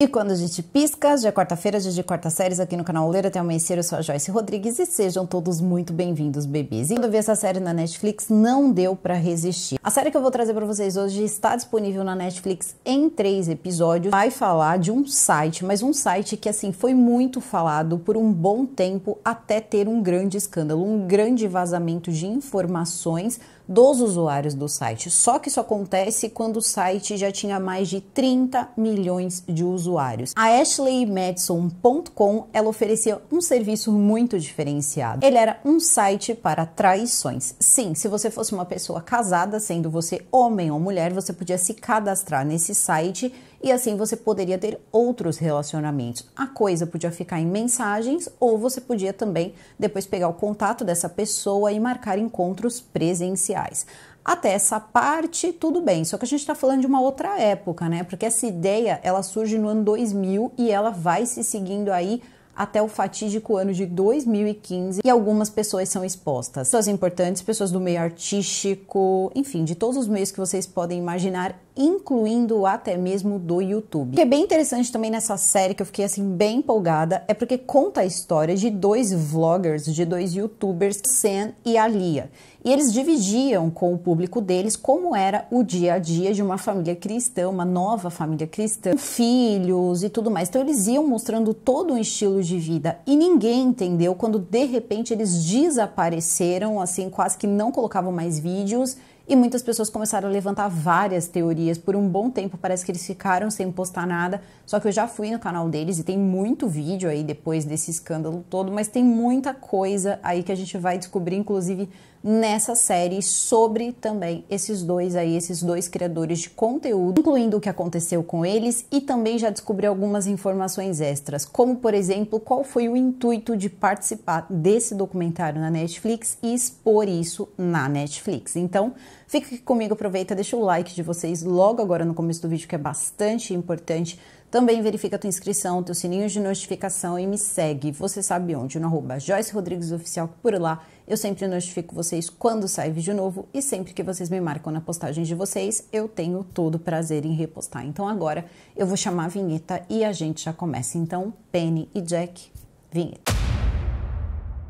E quando a gente pisca, já é quarta-feira, dia é de quarta séries aqui no canal Oleira, até amanhecer, eu sou a Joyce Rodrigues e sejam todos muito bem-vindos, bebês. E quando eu vi essa série na Netflix, não deu para resistir. A série que eu vou trazer para vocês hoje está disponível na Netflix em três episódios. Vai falar de um site, mas um site que, assim, foi muito falado por um bom tempo até ter um grande escândalo, um grande vazamento de informações dos usuários do site. Só que isso acontece quando o site já tinha mais de 30 milhões de usuários. A AshleyMadison.com ela oferecia um serviço muito diferenciado. Ele era um site para traições. Sim, se você fosse uma pessoa casada, sendo você homem ou mulher, você podia se cadastrar nesse site e assim você poderia ter outros relacionamentos. A coisa podia ficar em mensagens ou você podia também depois pegar o contato dessa pessoa e marcar encontros presenciais. Até essa parte, tudo bem, só que a gente está falando de uma outra época, né? Porque essa ideia ela surge no ano 2000 e ela vai se seguindo aí até o fatídico ano de 2015 e algumas pessoas são expostas. Pessoas importantes, pessoas do meio artístico, enfim, de todos os meios que vocês podem imaginar, incluindo até mesmo do YouTube. O que é bem interessante também nessa série, que eu fiquei assim bem empolgada, é porque conta a história de dois vloggers, de dois youtubers, Sam e Alia. E eles dividiam com o público deles como era o dia a dia de uma família cristã, uma nova família cristã, filhos e tudo mais. Então eles iam mostrando todo um estilo de vida e ninguém entendeu quando de repente eles desapareceram, assim, quase que não colocavam mais vídeos e muitas pessoas começaram a levantar várias teorias. Por um bom tempo parece que eles ficaram sem postar nada. Só que eu já fui no canal deles e tem muito vídeo aí depois desse escândalo todo, mas tem muita coisa aí que a gente vai descobrir, inclusive nessa série sobre também esses dois aí, esses dois criadores de conteúdo, incluindo o que aconteceu com eles e também já descobri algumas informações extras, como por exemplo, qual foi o intuito de participar desse documentário na Netflix e expor isso na Netflix. Então, fica aqui comigo, aproveita, deixa o like de vocês logo agora no começo do vídeo que é bastante importante. Também verifica a tua inscrição, teu sininho de notificação e me segue. Você sabe onde? No arroba Joyce Rodrigues Oficial por lá eu sempre notifico vocês quando sai vídeo novo e sempre que vocês me marcam na postagem de vocês, eu tenho todo prazer em repostar. Então agora eu vou chamar a vinheta e a gente já começa. Então, Penny e Jack, vinheta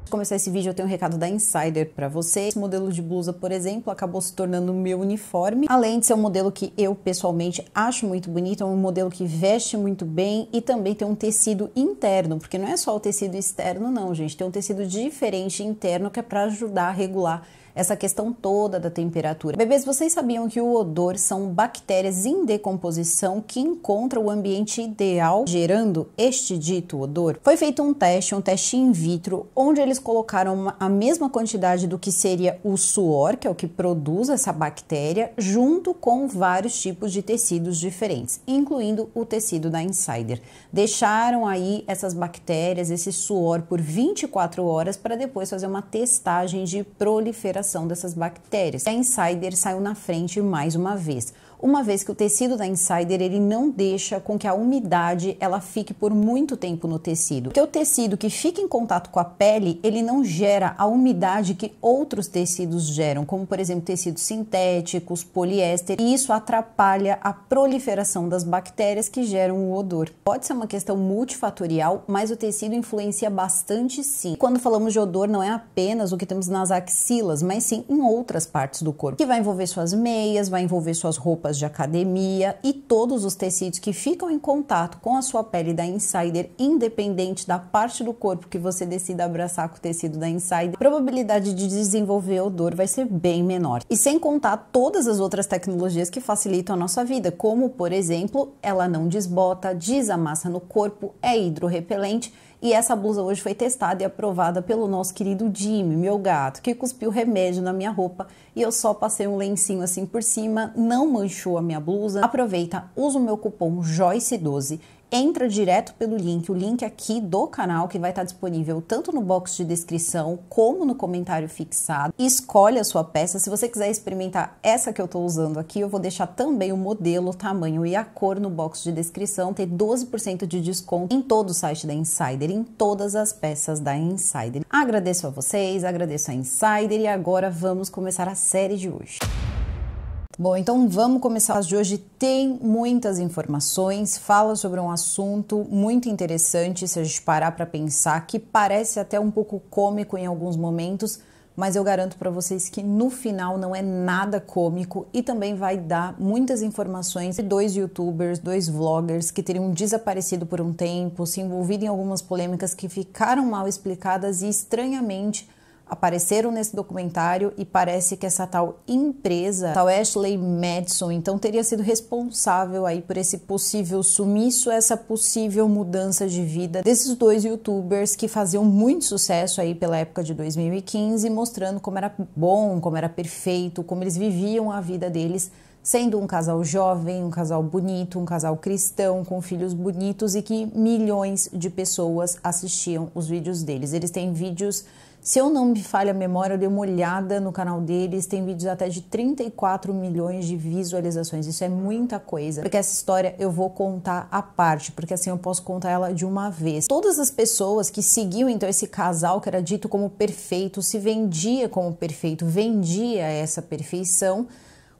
começar esse vídeo, eu tenho um recado da Insider para você. Esse modelo de blusa, por exemplo, acabou se tornando meu uniforme, além de ser um modelo que eu pessoalmente acho muito bonito, é um modelo que veste muito bem e também tem um tecido interno, porque não é só o tecido externo não, gente, tem um tecido diferente interno que é para ajudar a regular essa questão toda da temperatura. Bebês, vocês sabiam que o odor são bactérias em decomposição que encontram o ambiente ideal, gerando este dito odor? Foi feito um teste, um teste in vitro, onde eles colocaram uma, a mesma quantidade do que seria o suor, que é o que produz essa bactéria, junto com vários tipos de tecidos diferentes, incluindo o tecido da Insider. Deixaram aí essas bactérias, esse suor por 24 horas para depois fazer uma testagem de proliferação proliferação dessas bactérias. A Insider saiu na frente mais uma vez uma vez que o tecido da Insider ele não deixa com que a umidade ela fique por muito tempo no tecido. Porque o tecido que fica em contato com a pele, ele não gera a umidade que outros tecidos geram, como por exemplo tecidos sintéticos, poliéster, e isso atrapalha a proliferação das bactérias que geram o odor. Pode ser uma questão multifatorial, mas o tecido influencia bastante sim. Quando falamos de odor, não é apenas o que temos nas axilas, mas sim em outras partes do corpo, que vai envolver suas meias, vai envolver suas roupas roupas de academia e todos os tecidos que ficam em contato com a sua pele da Insider, independente da parte do corpo que você decida abraçar com o tecido da Insider, a probabilidade de desenvolver odor vai ser bem menor. E sem contar todas as outras tecnologias que facilitam a nossa vida, como por exemplo, ela não desbota, desamassa no corpo, é hidrorrepelente e essa blusa hoje foi testada e aprovada pelo nosso querido Jimmy, meu gato, que cuspiu remédio na minha roupa e eu só passei um lencinho assim por cima, não manchou a minha blusa. Aproveita, usa o meu cupom JOICE12 entra direto pelo link, o link aqui do canal que vai estar disponível tanto no box de descrição como no comentário fixado. Escolhe a sua peça. Se você quiser experimentar essa que eu estou usando aqui, eu vou deixar também o modelo, o tamanho e a cor no box de descrição. Tem 12% de desconto em todo o site da Insider, em todas as peças da Insider. Agradeço a vocês, agradeço a Insider e agora vamos começar a série de hoje. Bom, então vamos começar. De hoje tem muitas informações, fala sobre um assunto muito interessante se a gente parar para pensar, que parece até um pouco cômico em alguns momentos, mas eu garanto para vocês que no final não é nada cômico e também vai dar muitas informações de dois youtubers, dois vloggers que teriam desaparecido por um tempo, se envolvido em algumas polêmicas que ficaram mal explicadas e estranhamente apareceram nesse documentário e parece que essa tal empresa, tal Ashley Madison, então teria sido responsável aí por esse possível sumiço, essa possível mudança de vida desses dois youtubers que faziam muito sucesso aí pela época de 2015, mostrando como era bom, como era perfeito, como eles viviam a vida deles sendo um casal jovem, um casal bonito, um casal cristão, com filhos bonitos e que milhões de pessoas assistiam os vídeos deles. Eles têm vídeos se eu não me falha a memória, eu dei uma olhada no canal deles, tem vídeos até de 34 milhões de visualizações. Isso é muita coisa. Porque essa história eu vou contar à parte, porque assim eu posso contar ela de uma vez. Todas as pessoas que seguiam então esse casal que era dito como perfeito, se vendia como perfeito, vendia essa perfeição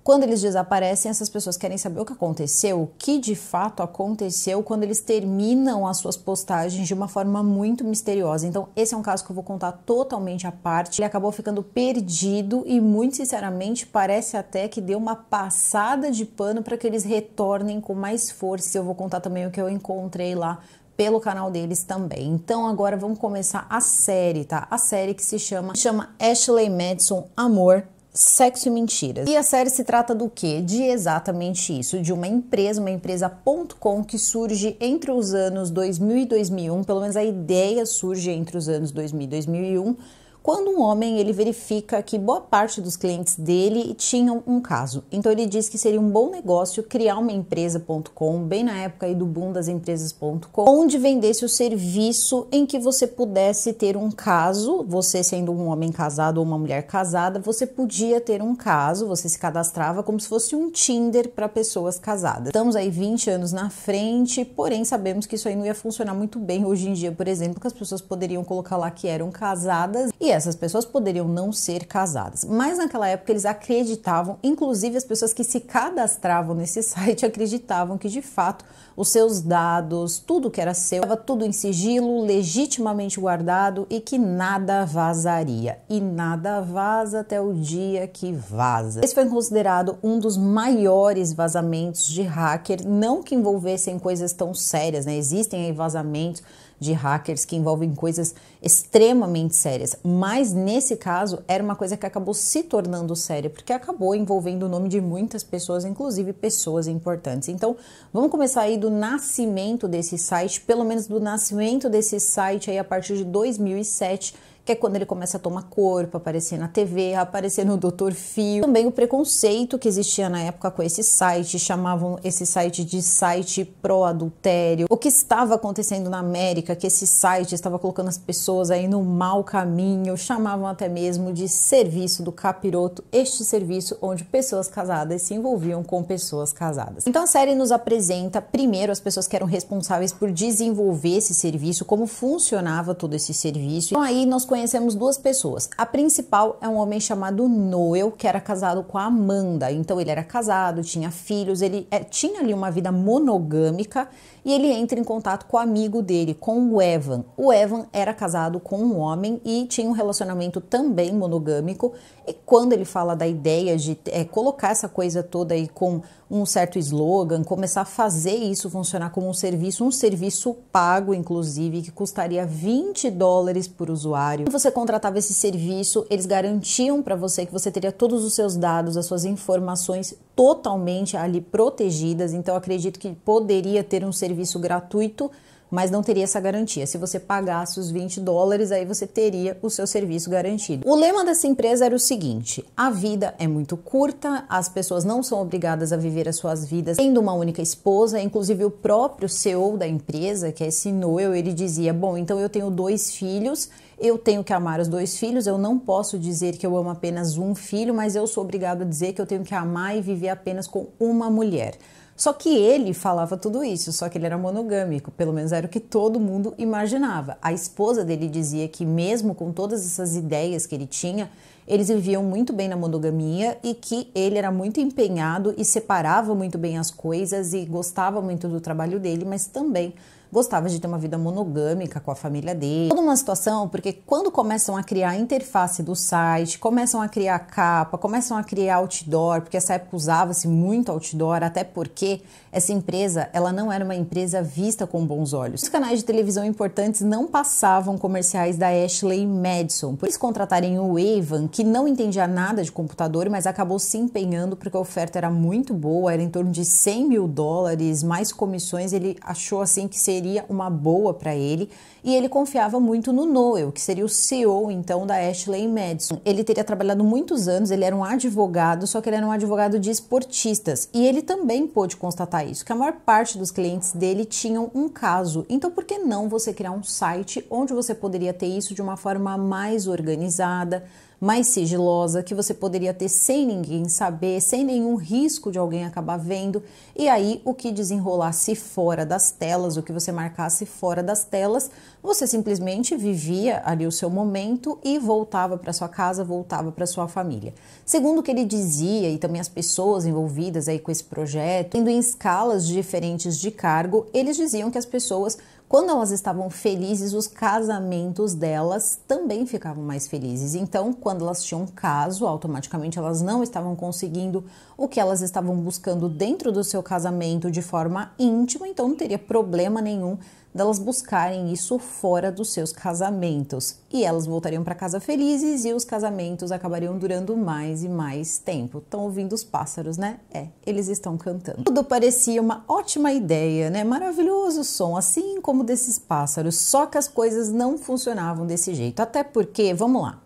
quando eles desaparecem, essas pessoas querem saber o que aconteceu, o que de fato aconteceu quando eles terminam as suas postagens de uma forma muito misteriosa. Então, esse é um caso que eu vou contar totalmente à parte. Ele acabou ficando perdido e, muito sinceramente, parece até que deu uma passada de pano para que eles retornem com mais força. Eu vou contar também o que eu encontrei lá pelo canal deles também. Então agora vamos começar a série, tá? A série que se chama chama Ashley Madison Amor Sexo e Mentiras. E a série se trata do quê? De exatamente isso, de uma empresa, uma empresa.com que surge entre os anos 2000 e 2001, pelo menos a ideia surge entre os anos 2000 e 2001, quando um homem ele verifica que boa parte dos clientes dele tinham um caso. Então ele diz que seria um bom negócio criar uma empresa.com, bem na época aí do boom das empresas.com, onde vendesse o serviço em que você pudesse ter um caso, você sendo um homem casado ou uma mulher casada, você podia ter um caso, você se cadastrava como se fosse um Tinder para pessoas casadas. Estamos aí 20 anos na frente, porém sabemos que isso aí não ia funcionar muito bem hoje em dia, por exemplo, que as pessoas poderiam colocar lá que eram casadas e essas pessoas poderiam não ser casadas. Mas naquela época eles acreditavam, inclusive as pessoas que se cadastravam nesse site acreditavam que de fato os seus dados, tudo que era seu, estava tudo em sigilo, legitimamente guardado e que nada vazaria. E nada vaza até o dia que vaza. Esse foi considerado um dos maiores vazamentos de hacker, não que envolvessem coisas tão sérias, né? Existem aí vazamentos de hackers que envolvem coisas extremamente sérias. Mas nesse caso era uma coisa que acabou se tornando séria, porque acabou envolvendo o nome de muitas pessoas, inclusive pessoas importantes. Então vamos começar aí do nascimento desse site, pelo menos do nascimento desse site aí a partir de 2007 que é quando ele começa a tomar corpo, aparecer na TV, aparecer no Doutor Fio. Também o preconceito que existia na época com esse site, chamavam esse site de site pró-adultério. O que estava acontecendo na América, que esse site estava colocando as pessoas aí no mau caminho, chamavam até mesmo de serviço do capiroto, este serviço onde pessoas casadas se envolviam com pessoas casadas. Então a série nos apresenta primeiro as pessoas que eram responsáveis por desenvolver esse serviço, como funcionava todo esse serviço. Então aí nós conhecemos conhecemos duas pessoas. A principal é um homem chamado Noel, que era casado com a Amanda. Então ele era casado, tinha filhos, ele é, tinha ali uma vida monogâmica e ele entra em contato com o amigo dele, com o Evan. O Evan era casado com um homem e tinha um relacionamento também monogâmico. E quando ele fala da ideia de é, colocar essa coisa toda aí com um certo slogan, começar a fazer isso funcionar como um serviço, um serviço pago, inclusive, que custaria 20 dólares por usuário. Quando você contratava esse serviço, eles garantiam para você que você teria todos os seus dados, as suas informações totalmente ali protegidas, então acredito que poderia ter um serviço gratuito, mas não teria essa garantia. Se você pagasse os 20 dólares, aí você teria o seu serviço garantido. O lema dessa empresa era o seguinte: a vida é muito curta, as pessoas não são obrigadas a viver as suas vidas tendo uma única esposa. Inclusive, o próprio CEO da empresa, que é esse Noel, ele dizia: Bom, então eu tenho dois filhos eu tenho que amar os dois filhos, eu não posso dizer que eu amo apenas um filho, mas eu sou obrigado a dizer que eu tenho que amar e viver apenas com uma mulher. Só que ele falava tudo isso, só que ele era monogâmico, pelo menos era o que todo mundo imaginava. A esposa dele dizia que, mesmo com todas essas ideias que ele tinha, eles viviam muito bem na monogamia e que ele era muito empenhado e separava muito bem as coisas e gostava muito do trabalho dele, mas também gostava de ter uma vida monogâmica com a família dele. Toda uma situação, porque quando começam a criar a interface do site, começam a criar capa, começam a criar outdoor, porque essa época usava-se muito outdoor, até porque essa empresa, ela não era uma empresa vista com bons olhos. Os canais de televisão importantes não passavam comerciais da Ashley Madison. Por isso contratarem o Evan, que não entendia nada de computador, mas acabou se empenhando porque a oferta era muito boa, era em torno de 100 mil dólares, mais comissões, ele achou assim que seria seria uma boa para ele, e ele confiava muito no Noel, que seria o CEO então da Ashley Madison. Ele teria trabalhado muitos anos, ele era um advogado, só que ele era um advogado de esportistas, e ele também pôde constatar isso, que a maior parte dos clientes dele tinham um caso. Então por que não você criar um site onde você poderia ter isso de uma forma mais organizada? mais sigilosa, que você poderia ter sem ninguém saber, sem nenhum risco de alguém acabar vendo. E aí, o que desenrolasse fora das telas, o que você marcasse fora das telas, você simplesmente vivia ali o seu momento e voltava para sua casa, voltava para sua família. Segundo o que ele dizia e também as pessoas envolvidas aí com esse projeto, indo em escalas diferentes de cargo, eles diziam que as pessoas quando elas estavam felizes, os casamentos delas também ficavam mais felizes. Então, quando elas tinham um caso, automaticamente elas não estavam conseguindo o que elas estavam buscando dentro do seu casamento de forma íntima, então não teria problema nenhum delas buscarem isso fora dos seus casamentos. E elas voltariam para casa felizes e os casamentos acabariam durando mais e mais tempo. Estão ouvindo os pássaros, né? É, eles estão cantando. Tudo parecia uma ótima ideia, né? Maravilhoso som, assim como desses pássaros. Só que as coisas não funcionavam desse jeito. Até porque, vamos lá,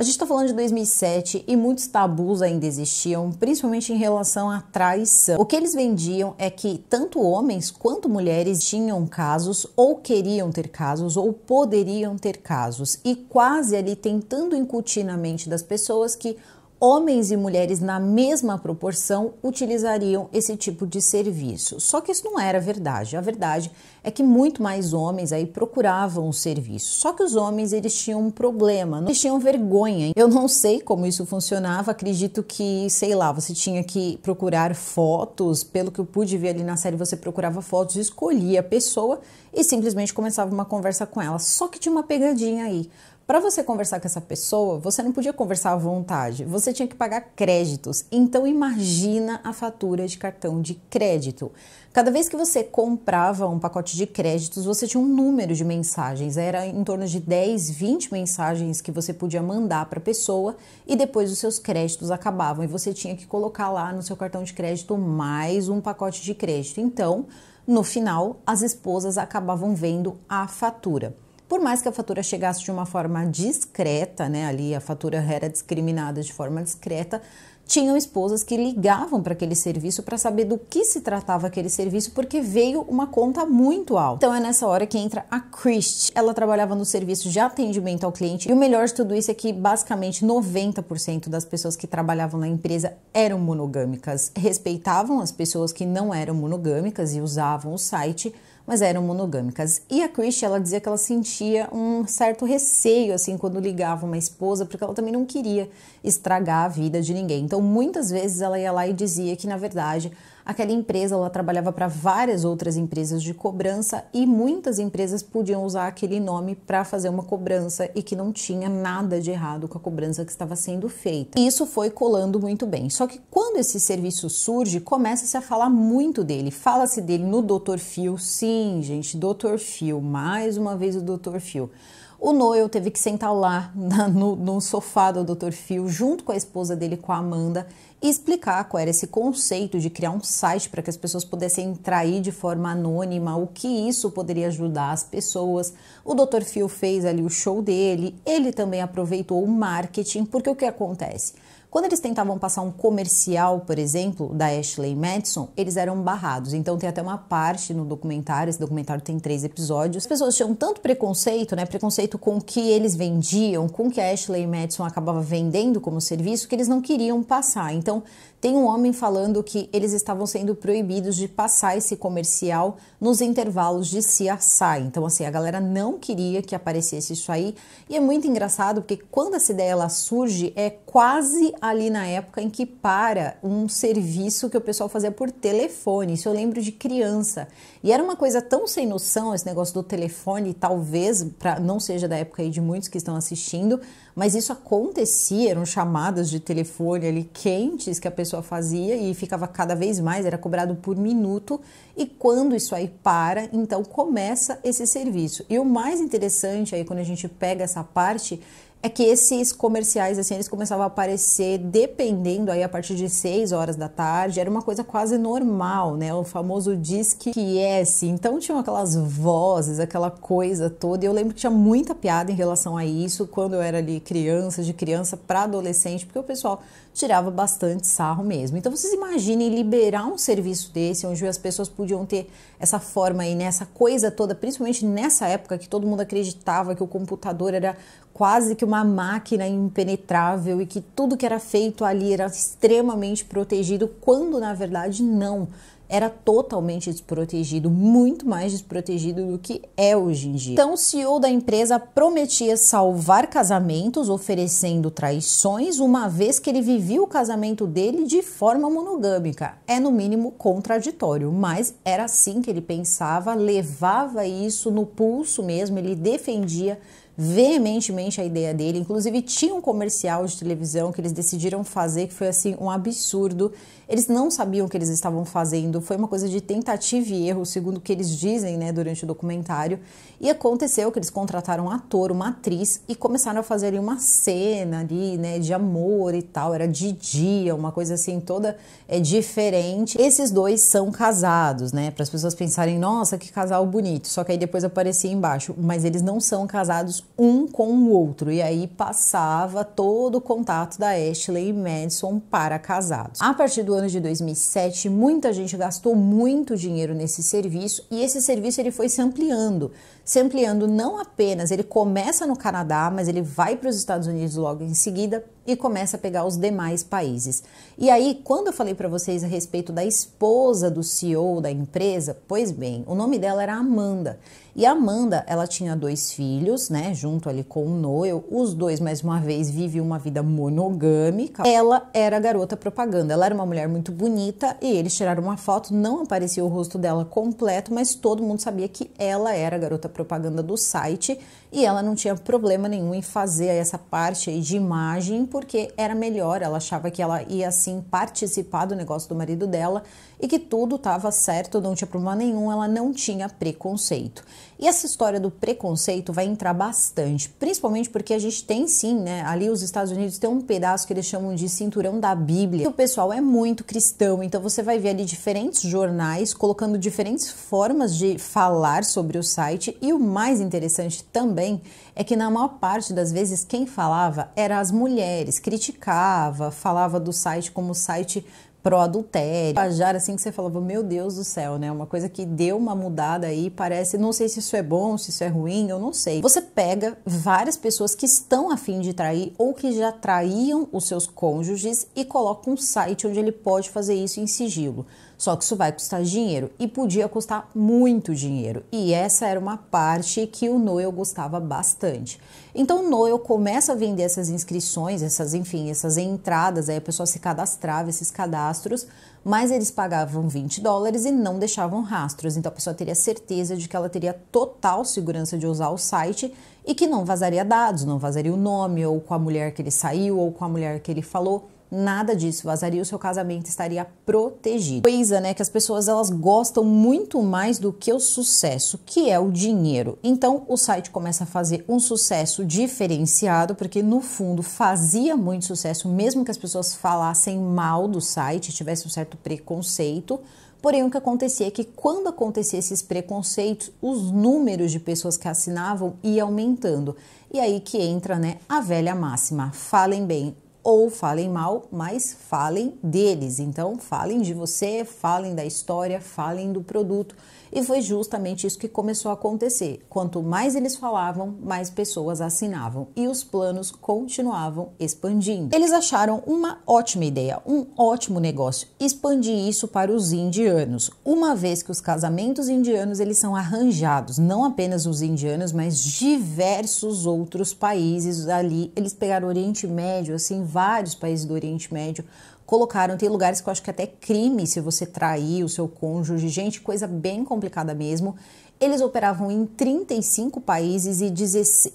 a gente está falando de 2007 e muitos tabus ainda existiam, principalmente em relação à traição. O que eles vendiam é que tanto homens quanto mulheres tinham casos, ou queriam ter casos, ou poderiam ter casos, e quase ali tentando incutir na mente das pessoas que homens e mulheres na mesma proporção utilizariam esse tipo de serviço. Só que isso não era verdade. A verdade é que muito mais homens aí procuravam o serviço. Só que os homens eles tinham um problema, eles tinham vergonha. Eu não sei como isso funcionava, acredito que, sei lá, você tinha que procurar fotos, pelo que eu pude ver ali na série, você procurava fotos, escolhia a pessoa e simplesmente começava uma conversa com ela. Só que tinha uma pegadinha aí para você conversar com essa pessoa, você não podia conversar à vontade, você tinha que pagar créditos. Então imagina a fatura de cartão de crédito. Cada vez que você comprava um pacote de créditos, você tinha um número de mensagens, era em torno de 10, 20 mensagens que você podia mandar para a pessoa e depois os seus créditos acabavam e você tinha que colocar lá no seu cartão de crédito mais um pacote de crédito. Então, no final, as esposas acabavam vendo a fatura. Por mais que a fatura chegasse de uma forma discreta, né, ali a fatura era discriminada de forma discreta, tinham esposas que ligavam para aquele serviço para saber do que se tratava aquele serviço, porque veio uma conta muito alta. Então é nessa hora que entra a Christ. Ela trabalhava no serviço de atendimento ao cliente e o melhor de tudo isso é que basicamente 90% das pessoas que trabalhavam na empresa eram monogâmicas, respeitavam as pessoas que não eram monogâmicas e usavam o site mas eram monogâmicas. E a Christie, ela dizia que ela sentia um certo receio, assim, quando ligava uma esposa, porque ela também não queria estragar a vida de ninguém. Então, muitas vezes ela ia lá e dizia que, na verdade, Aquela empresa ela trabalhava para várias outras empresas de cobrança e muitas empresas podiam usar aquele nome para fazer uma cobrança e que não tinha nada de errado com a cobrança que estava sendo feita. E isso foi colando muito bem. Só que quando esse serviço surge, começa-se a falar muito dele. Fala-se dele no Dr. Phil. Sim, gente, Dr. Phil, mais uma vez o Dr. Phil. O Noel teve que sentar lá na, no, no, sofá do Dr. Phil, junto com a esposa dele, com a Amanda, e explicar qual era esse conceito de criar um site para que as pessoas pudessem entrar de forma anônima, o que isso poderia ajudar as pessoas. O Dr. Phil fez ali o show dele, ele também aproveitou o marketing, porque o que acontece? Quando eles tentavam passar um comercial, por exemplo, da Ashley Madison, eles eram barrados. Então tem até uma parte no documentário, esse documentário tem três episódios. As pessoas tinham tanto preconceito, né? Preconceito com o que eles vendiam, com o que a Ashley Madison acabava vendendo como serviço, que eles não queriam passar. Então tem um homem falando que eles estavam sendo proibidos de passar esse comercial nos intervalos de CSI. Então, assim, a galera não queria que aparecesse isso aí. E é muito engraçado porque quando essa ideia ela surge, é quase ali na época em que para um serviço que o pessoal fazia por telefone. Isso eu lembro de criança. E era uma coisa tão sem noção esse negócio do telefone, talvez pra, não seja da época aí de muitos que estão assistindo, mas isso acontecia, eram chamadas de telefone ali quentes que a pessoa fazia e ficava cada vez mais, era cobrado por minuto. E quando isso aí para, então começa esse serviço. E o mais interessante aí, quando a gente pega essa parte, é que esses comerciais, assim, eles começavam a aparecer dependendo aí a partir de 6 horas da tarde, era uma coisa quase normal, né? O famoso disque que yes. É, assim. Então tinham aquelas vozes, aquela coisa toda. E eu lembro que tinha muita piada em relação a isso quando eu era ali criança, de criança para adolescente, porque o pessoal tirava bastante sarro mesmo. Então vocês imaginem liberar um serviço desse, onde as pessoas podiam ter essa forma aí, nessa né? coisa toda, principalmente nessa época que todo mundo acreditava que o computador era quase que uma máquina impenetrável e que tudo que era feito ali era extremamente protegido, quando na verdade não era totalmente desprotegido, muito mais desprotegido do que é hoje em dia. Então, o CEO da empresa prometia salvar casamentos oferecendo traições, uma vez que ele vivia o casamento dele de forma monogâmica. É no mínimo contraditório, mas era assim que ele pensava, levava isso no pulso mesmo, ele defendia veementemente a ideia dele. Inclusive, tinha um comercial de televisão que eles decidiram fazer que foi assim um absurdo eles não sabiam o que eles estavam fazendo, foi uma coisa de tentativa e erro, segundo o que eles dizem né, durante o documentário. E aconteceu que eles contrataram um ator, uma atriz, e começaram a fazer ali, uma cena ali, né, de amor e tal. Era de dia, uma coisa assim toda é, diferente. Esses dois são casados, né? Para as pessoas pensarem, nossa, que casal bonito. Só que aí depois aparecia embaixo, mas eles não são casados um com o outro. E aí passava todo o contato da Ashley e Madison para casados. A partir do ano de 2007, muita gente gastou muito dinheiro nesse serviço e esse serviço ele foi se ampliando se ampliando não apenas, ele começa no Canadá, mas ele vai para os Estados Unidos logo em seguida e começa a pegar os demais países. E aí, quando eu falei para vocês a respeito da esposa do CEO da empresa, pois bem, o nome dela era Amanda. E Amanda, ela tinha dois filhos, né, junto ali com o Noel. Os dois, mais uma vez, vivem uma vida monogâmica. Ela era garota propaganda. Ela era uma mulher muito bonita e eles tiraram uma foto, não aparecia o rosto dela completo, mas todo mundo sabia que ela era garota propaganda do site e ela não tinha problema nenhum em fazer essa parte de imagem porque era melhor, ela achava que ela ia assim participar do negócio do marido dela e que tudo estava certo, não tinha problema nenhum, ela não tinha preconceito. E essa história do preconceito vai entrar bastante, principalmente porque a gente tem sim, né? Ali os Estados Unidos tem um pedaço que eles chamam de cinturão da Bíblia. o pessoal é muito cristão, então você vai ver ali diferentes jornais colocando diferentes formas de falar sobre o site. E o mais interessante também é que na maior parte das vezes quem falava era as mulheres, criticava, falava do site como site pro adultério Linguajar, assim que você falava, meu Deus do céu, né? Uma coisa que deu uma mudada aí, parece, não sei se isso é bom, se isso é ruim, eu não sei. Você pega várias pessoas que estão afim de trair ou que já traíam os seus cônjuges e coloca um site onde ele pode fazer isso em sigilo. Só que isso vai custar dinheiro e podia custar muito dinheiro. E essa era uma parte que o Noel gostava bastante. Então o Noel começa a vender essas inscrições, essas, enfim, essas entradas, aí a pessoa se cadastrava esses cadastros, mas eles pagavam 20 dólares e não deixavam rastros. Então a pessoa teria certeza de que ela teria total segurança de usar o site e que não vazaria dados, não vazaria o nome ou com a mulher que ele saiu ou com a mulher que ele falou. Nada disso vazaria, o seu casamento estaria protegido. Coisa, né, que as pessoas elas gostam muito mais do que o sucesso, que é o dinheiro. Então, o site começa a fazer um sucesso diferenciado, porque no fundo fazia muito sucesso, mesmo que as pessoas falassem mal do site, tivesse um certo preconceito, Porém, o que acontecia é que quando acontecia esses preconceitos, os números de pessoas que assinavam ia aumentando. E aí que entra né, a velha máxima: falem bem, ou falem mal, mas falem deles. Então, falem de você, falem da história, falem do produto. E foi justamente isso que começou a acontecer. Quanto mais eles falavam, mais pessoas assinavam e os planos continuavam expandindo. Eles acharam uma ótima ideia, um ótimo negócio, expandir isso para os indianos, uma vez que os casamentos indianos eles são arranjados, não apenas os indianos, mas diversos outros países ali. Eles pegaram Oriente Médio, assim, vários países do Oriente Médio colocaram. Tem lugares que eu acho que até crime se você trair o seu cônjuge, gente, coisa bem complicada mesmo. Eles operavam em 35 países e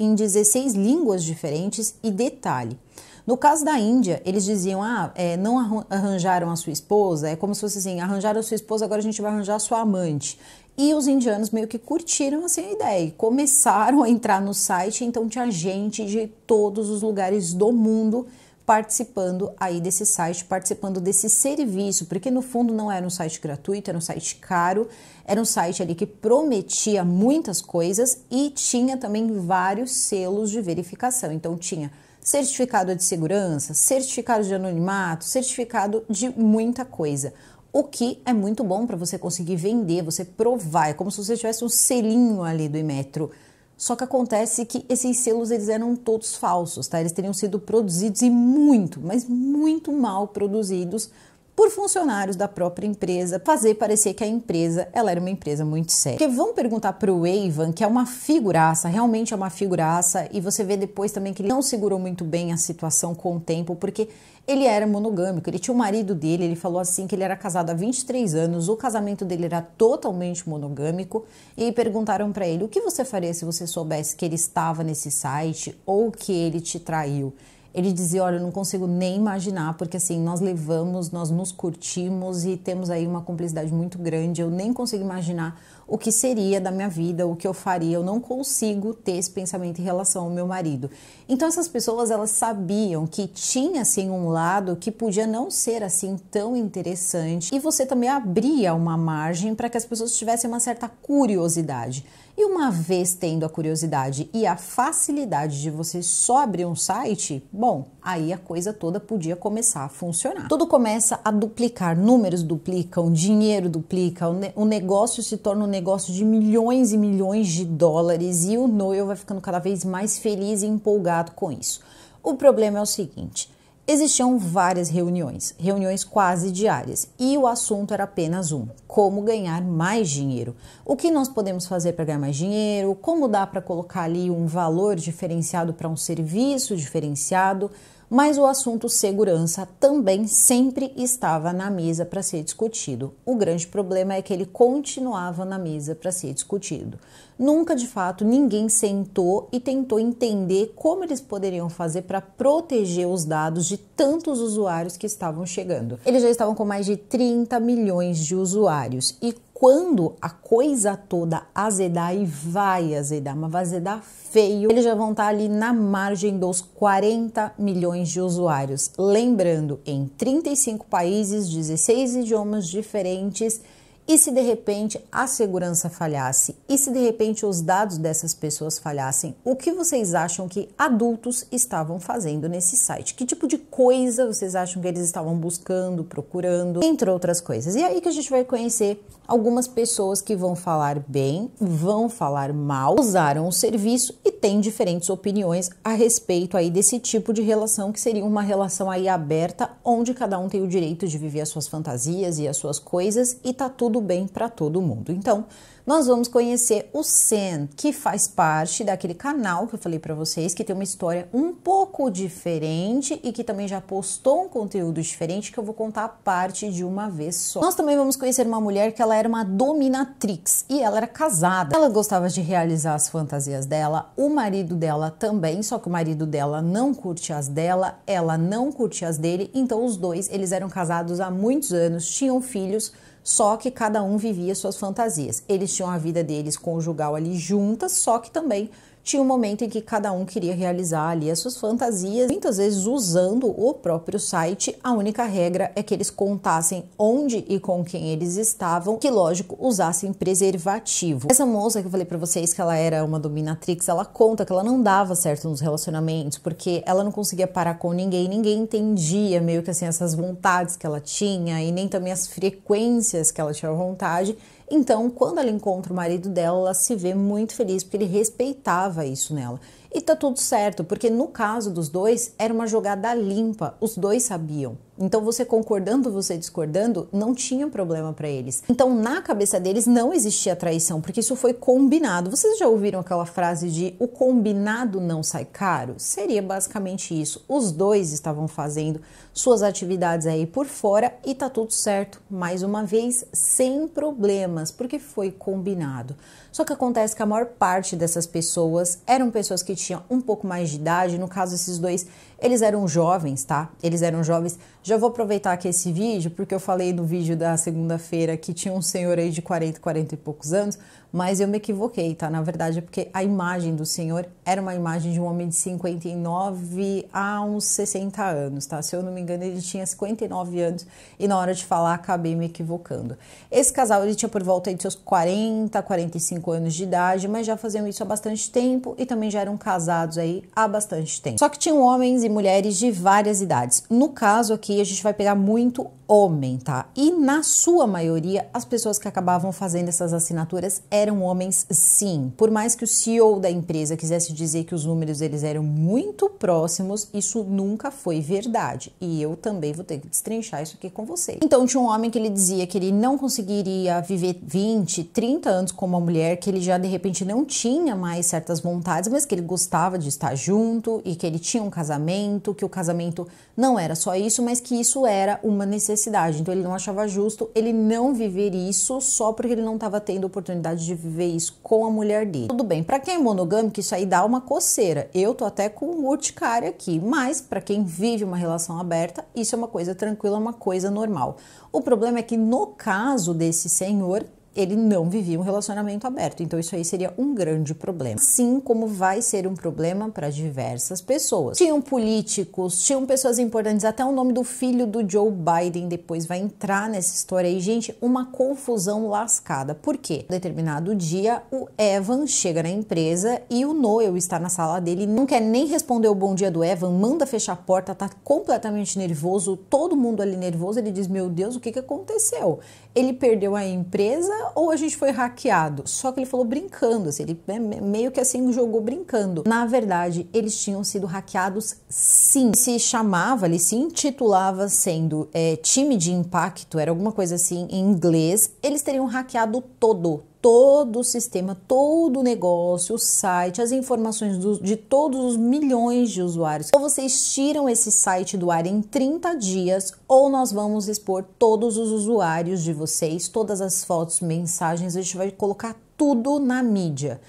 em 16 línguas diferentes. E detalhe: no caso da Índia, eles diziam: ah, é, não arranjaram a sua esposa, é como se fosse assim: arranjaram a sua esposa, agora a gente vai arranjar a sua amante. E os indianos meio que curtiram assim a ideia e começaram a entrar no site, então tinha gente de todos os lugares do mundo participando aí desse site, participando desse serviço, porque no fundo não era um site gratuito, era um site caro, era um site ali que prometia muitas coisas e tinha também vários selos de verificação. Então tinha certificado de segurança, certificado de anonimato, certificado de muita coisa. O que é muito bom para você conseguir vender, você provar, é como se você tivesse um selinho ali do Imetro só que acontece que esses selos eles eram todos falsos, tá? Eles teriam sido produzidos e muito, mas muito mal produzidos por funcionários da própria empresa, fazer parecer que a empresa ela era uma empresa muito séria. Porque vão perguntar para o Evan, que é uma figuraça, realmente é uma figuraça, e você vê depois também que ele não segurou muito bem a situação com o tempo, porque ele era monogâmico, ele tinha um marido dele, ele falou assim que ele era casado há 23 anos, o casamento dele era totalmente monogâmico e perguntaram para ele: "O que você faria se você soubesse que ele estava nesse site ou que ele te traiu?" Ele dizia: "Olha, eu não consigo nem imaginar, porque assim, nós levamos, nós nos curtimos e temos aí uma cumplicidade muito grande. Eu nem consigo imaginar o que seria da minha vida, o que eu faria. Eu não consigo ter esse pensamento em relação ao meu marido. Então essas pessoas elas sabiam que tinha assim um lado que podia não ser assim tão interessante e você também abria uma margem para que as pessoas tivessem uma certa curiosidade. E uma vez tendo a curiosidade e a facilidade de você só abrir um site, bom, aí a coisa toda podia começar a funcionar. Tudo começa a duplicar, números duplicam, dinheiro duplica, o, o negócio se torna um negócio de milhões e milhões de dólares e o Noel vai ficando cada vez mais feliz e empolgado com isso. O problema é o seguinte: Existiam várias reuniões, reuniões quase diárias, e o assunto era apenas um: como ganhar mais dinheiro. O que nós podemos fazer para ganhar mais dinheiro? Como dá para colocar ali um valor diferenciado para um serviço diferenciado? Mas o assunto segurança também sempre estava na mesa para ser discutido. O grande problema é que ele continuava na mesa para ser discutido. Nunca de fato ninguém sentou e tentou entender como eles poderiam fazer para proteger os dados de tantos usuários que estavam chegando. Eles já estavam com mais de 30 milhões de usuários e quando a coisa toda azedar e vai azedar, mas vai azedar feio, eles já vão estar tá ali na margem dos 40 milhões de usuários. Lembrando, em 35 países, 16 idiomas diferentes e se de repente a segurança falhasse? E se de repente os dados dessas pessoas falhassem? O que vocês acham que adultos estavam fazendo nesse site? Que tipo de coisa vocês acham que eles estavam buscando, procurando, entre outras coisas? E é aí que a gente vai conhecer Algumas pessoas que vão falar bem, vão falar mal, usaram o serviço e têm diferentes opiniões a respeito aí desse tipo de relação que seria uma relação aí aberta onde cada um tem o direito de viver as suas fantasias e as suas coisas e tá tudo bem para todo mundo. Então, nós vamos conhecer o Sen, que faz parte daquele canal que eu falei para vocês, que tem uma história um pouco diferente e que também já postou um conteúdo diferente que eu vou contar parte de uma vez só. Nós também vamos conhecer uma mulher que ela era uma dominatrix e ela era casada. Ela gostava de realizar as fantasias dela, o marido dela também, só que o marido dela não curte as dela, ela não curte as dele, então os dois, eles eram casados há muitos anos, tinham filhos, só que cada um vivia suas fantasias. Eles tinham a vida deles conjugal ali juntas, só que também tinha um momento em que cada um queria realizar ali as suas fantasias, muitas vezes usando o próprio site. A única regra é que eles contassem onde e com quem eles estavam, que lógico usassem preservativo. Essa moça que eu falei para vocês que ela era uma dominatrix, ela conta que ela não dava certo nos relacionamentos porque ela não conseguia parar com ninguém, ninguém entendia meio que assim essas vontades que ela tinha e nem também as frequências que ela tinha vontade. Então, quando ela encontra o marido dela, ela se vê muito feliz porque ele respeitava isso nela. E tá tudo certo, porque no caso dos dois era uma jogada limpa, os dois sabiam. Então, você concordando, você discordando, não tinha problema para eles. Então, na cabeça deles não existia traição, porque isso foi combinado. Vocês já ouviram aquela frase de o combinado não sai caro? Seria basicamente isso. Os dois estavam fazendo suas atividades aí por fora e tá tudo certo, mais uma vez, sem problemas, porque foi combinado. Só que acontece que a maior parte dessas pessoas eram pessoas que tinham um pouco mais de idade, no caso, esses dois eles eram jovens, tá? Eles eram jovens. Já vou aproveitar aqui esse vídeo, porque eu falei no vídeo da segunda-feira que tinha um senhor aí de 40, 40 e poucos anos mas eu me equivoquei, tá? Na verdade, é porque a imagem do Senhor era uma imagem de um homem de 59 a uns 60 anos, tá? Se eu não me engano, ele tinha 59 anos e na hora de falar acabei me equivocando. Esse casal ele tinha por volta de seus 40, 45 anos de idade, mas já faziam isso há bastante tempo e também já eram casados aí há bastante tempo. Só que tinham homens e mulheres de várias idades. No caso aqui, a gente vai pegar muito homem, tá? E na sua maioria, as pessoas que acabavam fazendo essas assinaturas eram homens, sim. Por mais que o CEO da empresa quisesse dizer que os números eles eram muito próximos, isso nunca foi verdade. E eu também vou ter que destrinchar isso aqui com vocês. Então, tinha um homem que ele dizia que ele não conseguiria viver 20, 30 anos com uma mulher, que ele já de repente não tinha mais certas vontades, mas que ele gostava de estar junto e que ele tinha um casamento, que o casamento não era só isso, mas que isso era uma necessidade necessidade. Então ele não achava justo ele não viver isso só porque ele não estava tendo oportunidade de viver isso com a mulher dele. Tudo bem, para quem é monogâmico, isso aí dá uma coceira. Eu tô até com urticária aqui, mas para quem vive uma relação aberta, isso é uma coisa tranquila, uma coisa normal. O problema é que no caso desse senhor, ele não vivia um relacionamento aberto. Então, isso aí seria um grande problema. Assim como vai ser um problema para diversas pessoas. Tinham políticos, tinham pessoas importantes, até o nome do filho do Joe Biden depois vai entrar nessa história aí. Gente, uma confusão lascada. Por quê? Um determinado dia, o Evan chega na empresa e o Noel está na sala dele, não quer nem responder o bom dia do Evan, manda fechar a porta, tá completamente nervoso, todo mundo ali nervoso. Ele diz: Meu Deus, o que, que aconteceu? Ele perdeu a empresa ou a gente foi hackeado? Só que ele falou brincando, assim, ele meio que assim jogou brincando. Na verdade, eles tinham sido hackeados sim. Se chamava, ele se intitulava sendo é, time de impacto, era alguma coisa assim em inglês. Eles teriam hackeado todo, todo o sistema, todo o negócio, o site, as informações do, de todos os milhões de usuários. Ou vocês tiram esse site do ar em 30 dias, ou nós vamos expor todos os usuários de vocês, todas as fotos, mensagens, a gente vai colocar tudo na mídia.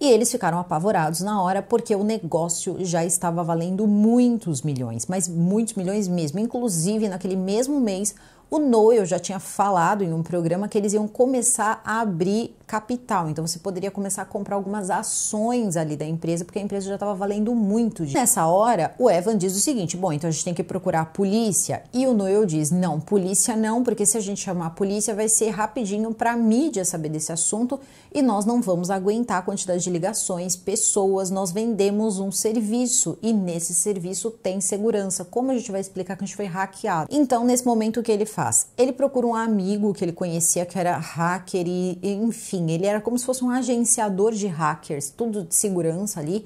E eles ficaram apavorados na hora porque o negócio já estava valendo muitos milhões, mas muitos milhões mesmo. Inclusive, naquele mesmo mês, o Noel já tinha falado em um programa que eles iam começar a abrir capital, então você poderia começar a comprar algumas ações ali da empresa, porque a empresa já estava valendo muito. Nessa hora, o Evan diz o seguinte: bom, então a gente tem que procurar a polícia. E o Noel diz: não, polícia não, porque se a gente chamar a polícia vai ser rapidinho para a mídia saber desse assunto e nós não vamos aguentar a quantidade de ligações, pessoas. Nós vendemos um serviço e nesse serviço tem segurança. Como a gente vai explicar que a gente foi hackeado? Então, nesse momento que ele faz? Ele procura um amigo que ele conhecia que era hacker e, enfim, ele era como se fosse um agenciador de hackers, tudo de segurança ali.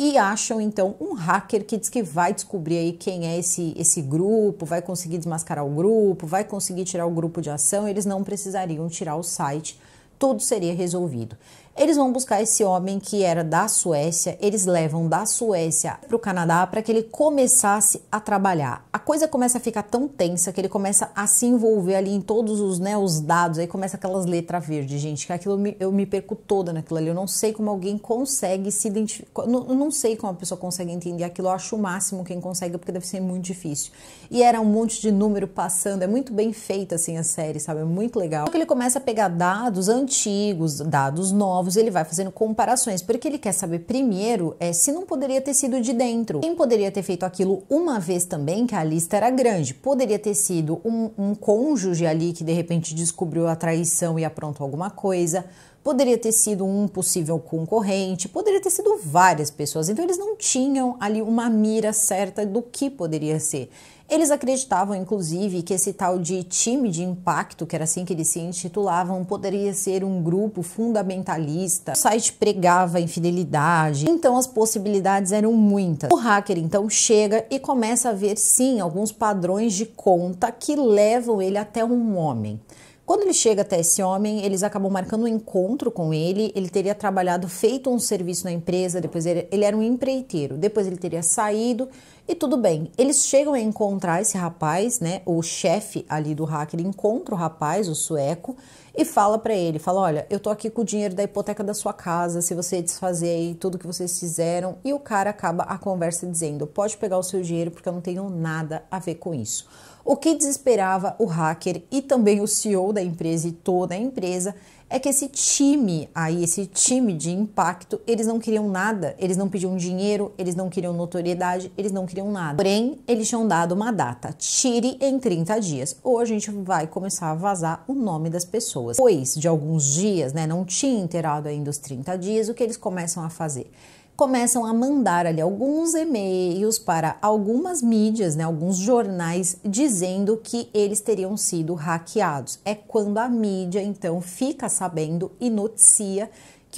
E acham então um hacker que diz que vai descobrir aí quem é esse, esse grupo, vai conseguir desmascarar o grupo, vai conseguir tirar o grupo de ação. Eles não precisariam tirar o site, tudo seria resolvido. Eles vão buscar esse homem que era da Suécia, eles levam da Suécia para o Canadá para que ele começasse a trabalhar. A coisa começa a ficar tão tensa que ele começa a se envolver ali em todos os, né, os dados, aí começa aquelas letras verdes, gente, que aquilo me, eu me perco toda naquilo ali. Eu não sei como alguém consegue se identificar, não, não sei como a pessoa consegue entender aquilo. Eu acho o máximo quem consegue, porque deve ser muito difícil. E era um monte de número passando, é muito bem feita assim a série, sabe? É muito legal. Só que ele começa a pegar dados antigos, dados novos novos, ele vai fazendo comparações, porque ele quer saber primeiro é, se não poderia ter sido de dentro. Quem poderia ter feito aquilo uma vez também, que a lista era grande? Poderia ter sido um, um cônjuge ali que de repente descobriu a traição e aprontou alguma coisa poderia ter sido um possível concorrente, poderia ter sido várias pessoas. Então eles não tinham ali uma mira certa do que poderia ser. Eles acreditavam, inclusive, que esse tal de time de impacto, que era assim que eles se intitulavam, poderia ser um grupo fundamentalista. O site pregava infidelidade, então as possibilidades eram muitas. O hacker então chega e começa a ver sim alguns padrões de conta que levam ele até um homem. Quando ele chega até esse homem, eles acabam marcando um encontro com ele. Ele teria trabalhado, feito um serviço na empresa, depois ele, ele, era um empreiteiro. Depois ele teria saído e tudo bem, eles chegam a encontrar esse rapaz, né? O chefe ali do hacker encontra o rapaz, o sueco, e fala para ele, fala: "Olha, eu tô aqui com o dinheiro da hipoteca da sua casa, se você desfazer aí tudo que vocês fizeram". E o cara acaba a conversa dizendo: "Pode pegar o seu dinheiro porque eu não tenho nada a ver com isso". O que desesperava o hacker e também o CEO da empresa e toda a empresa é que esse time aí, esse time de impacto, eles não queriam nada, eles não pediam dinheiro, eles não queriam notoriedade, eles não queriam nada. Porém, eles tinham dado uma data, tire em 30 dias, ou a gente vai começar a vazar o nome das pessoas. Pois de alguns dias, né, não tinha inteirado ainda os 30 dias, o que eles começam a fazer? começam a mandar ali alguns e-mails para algumas mídias, né, alguns jornais, dizendo que eles teriam sido hackeados. É quando a mídia então fica sabendo e noticia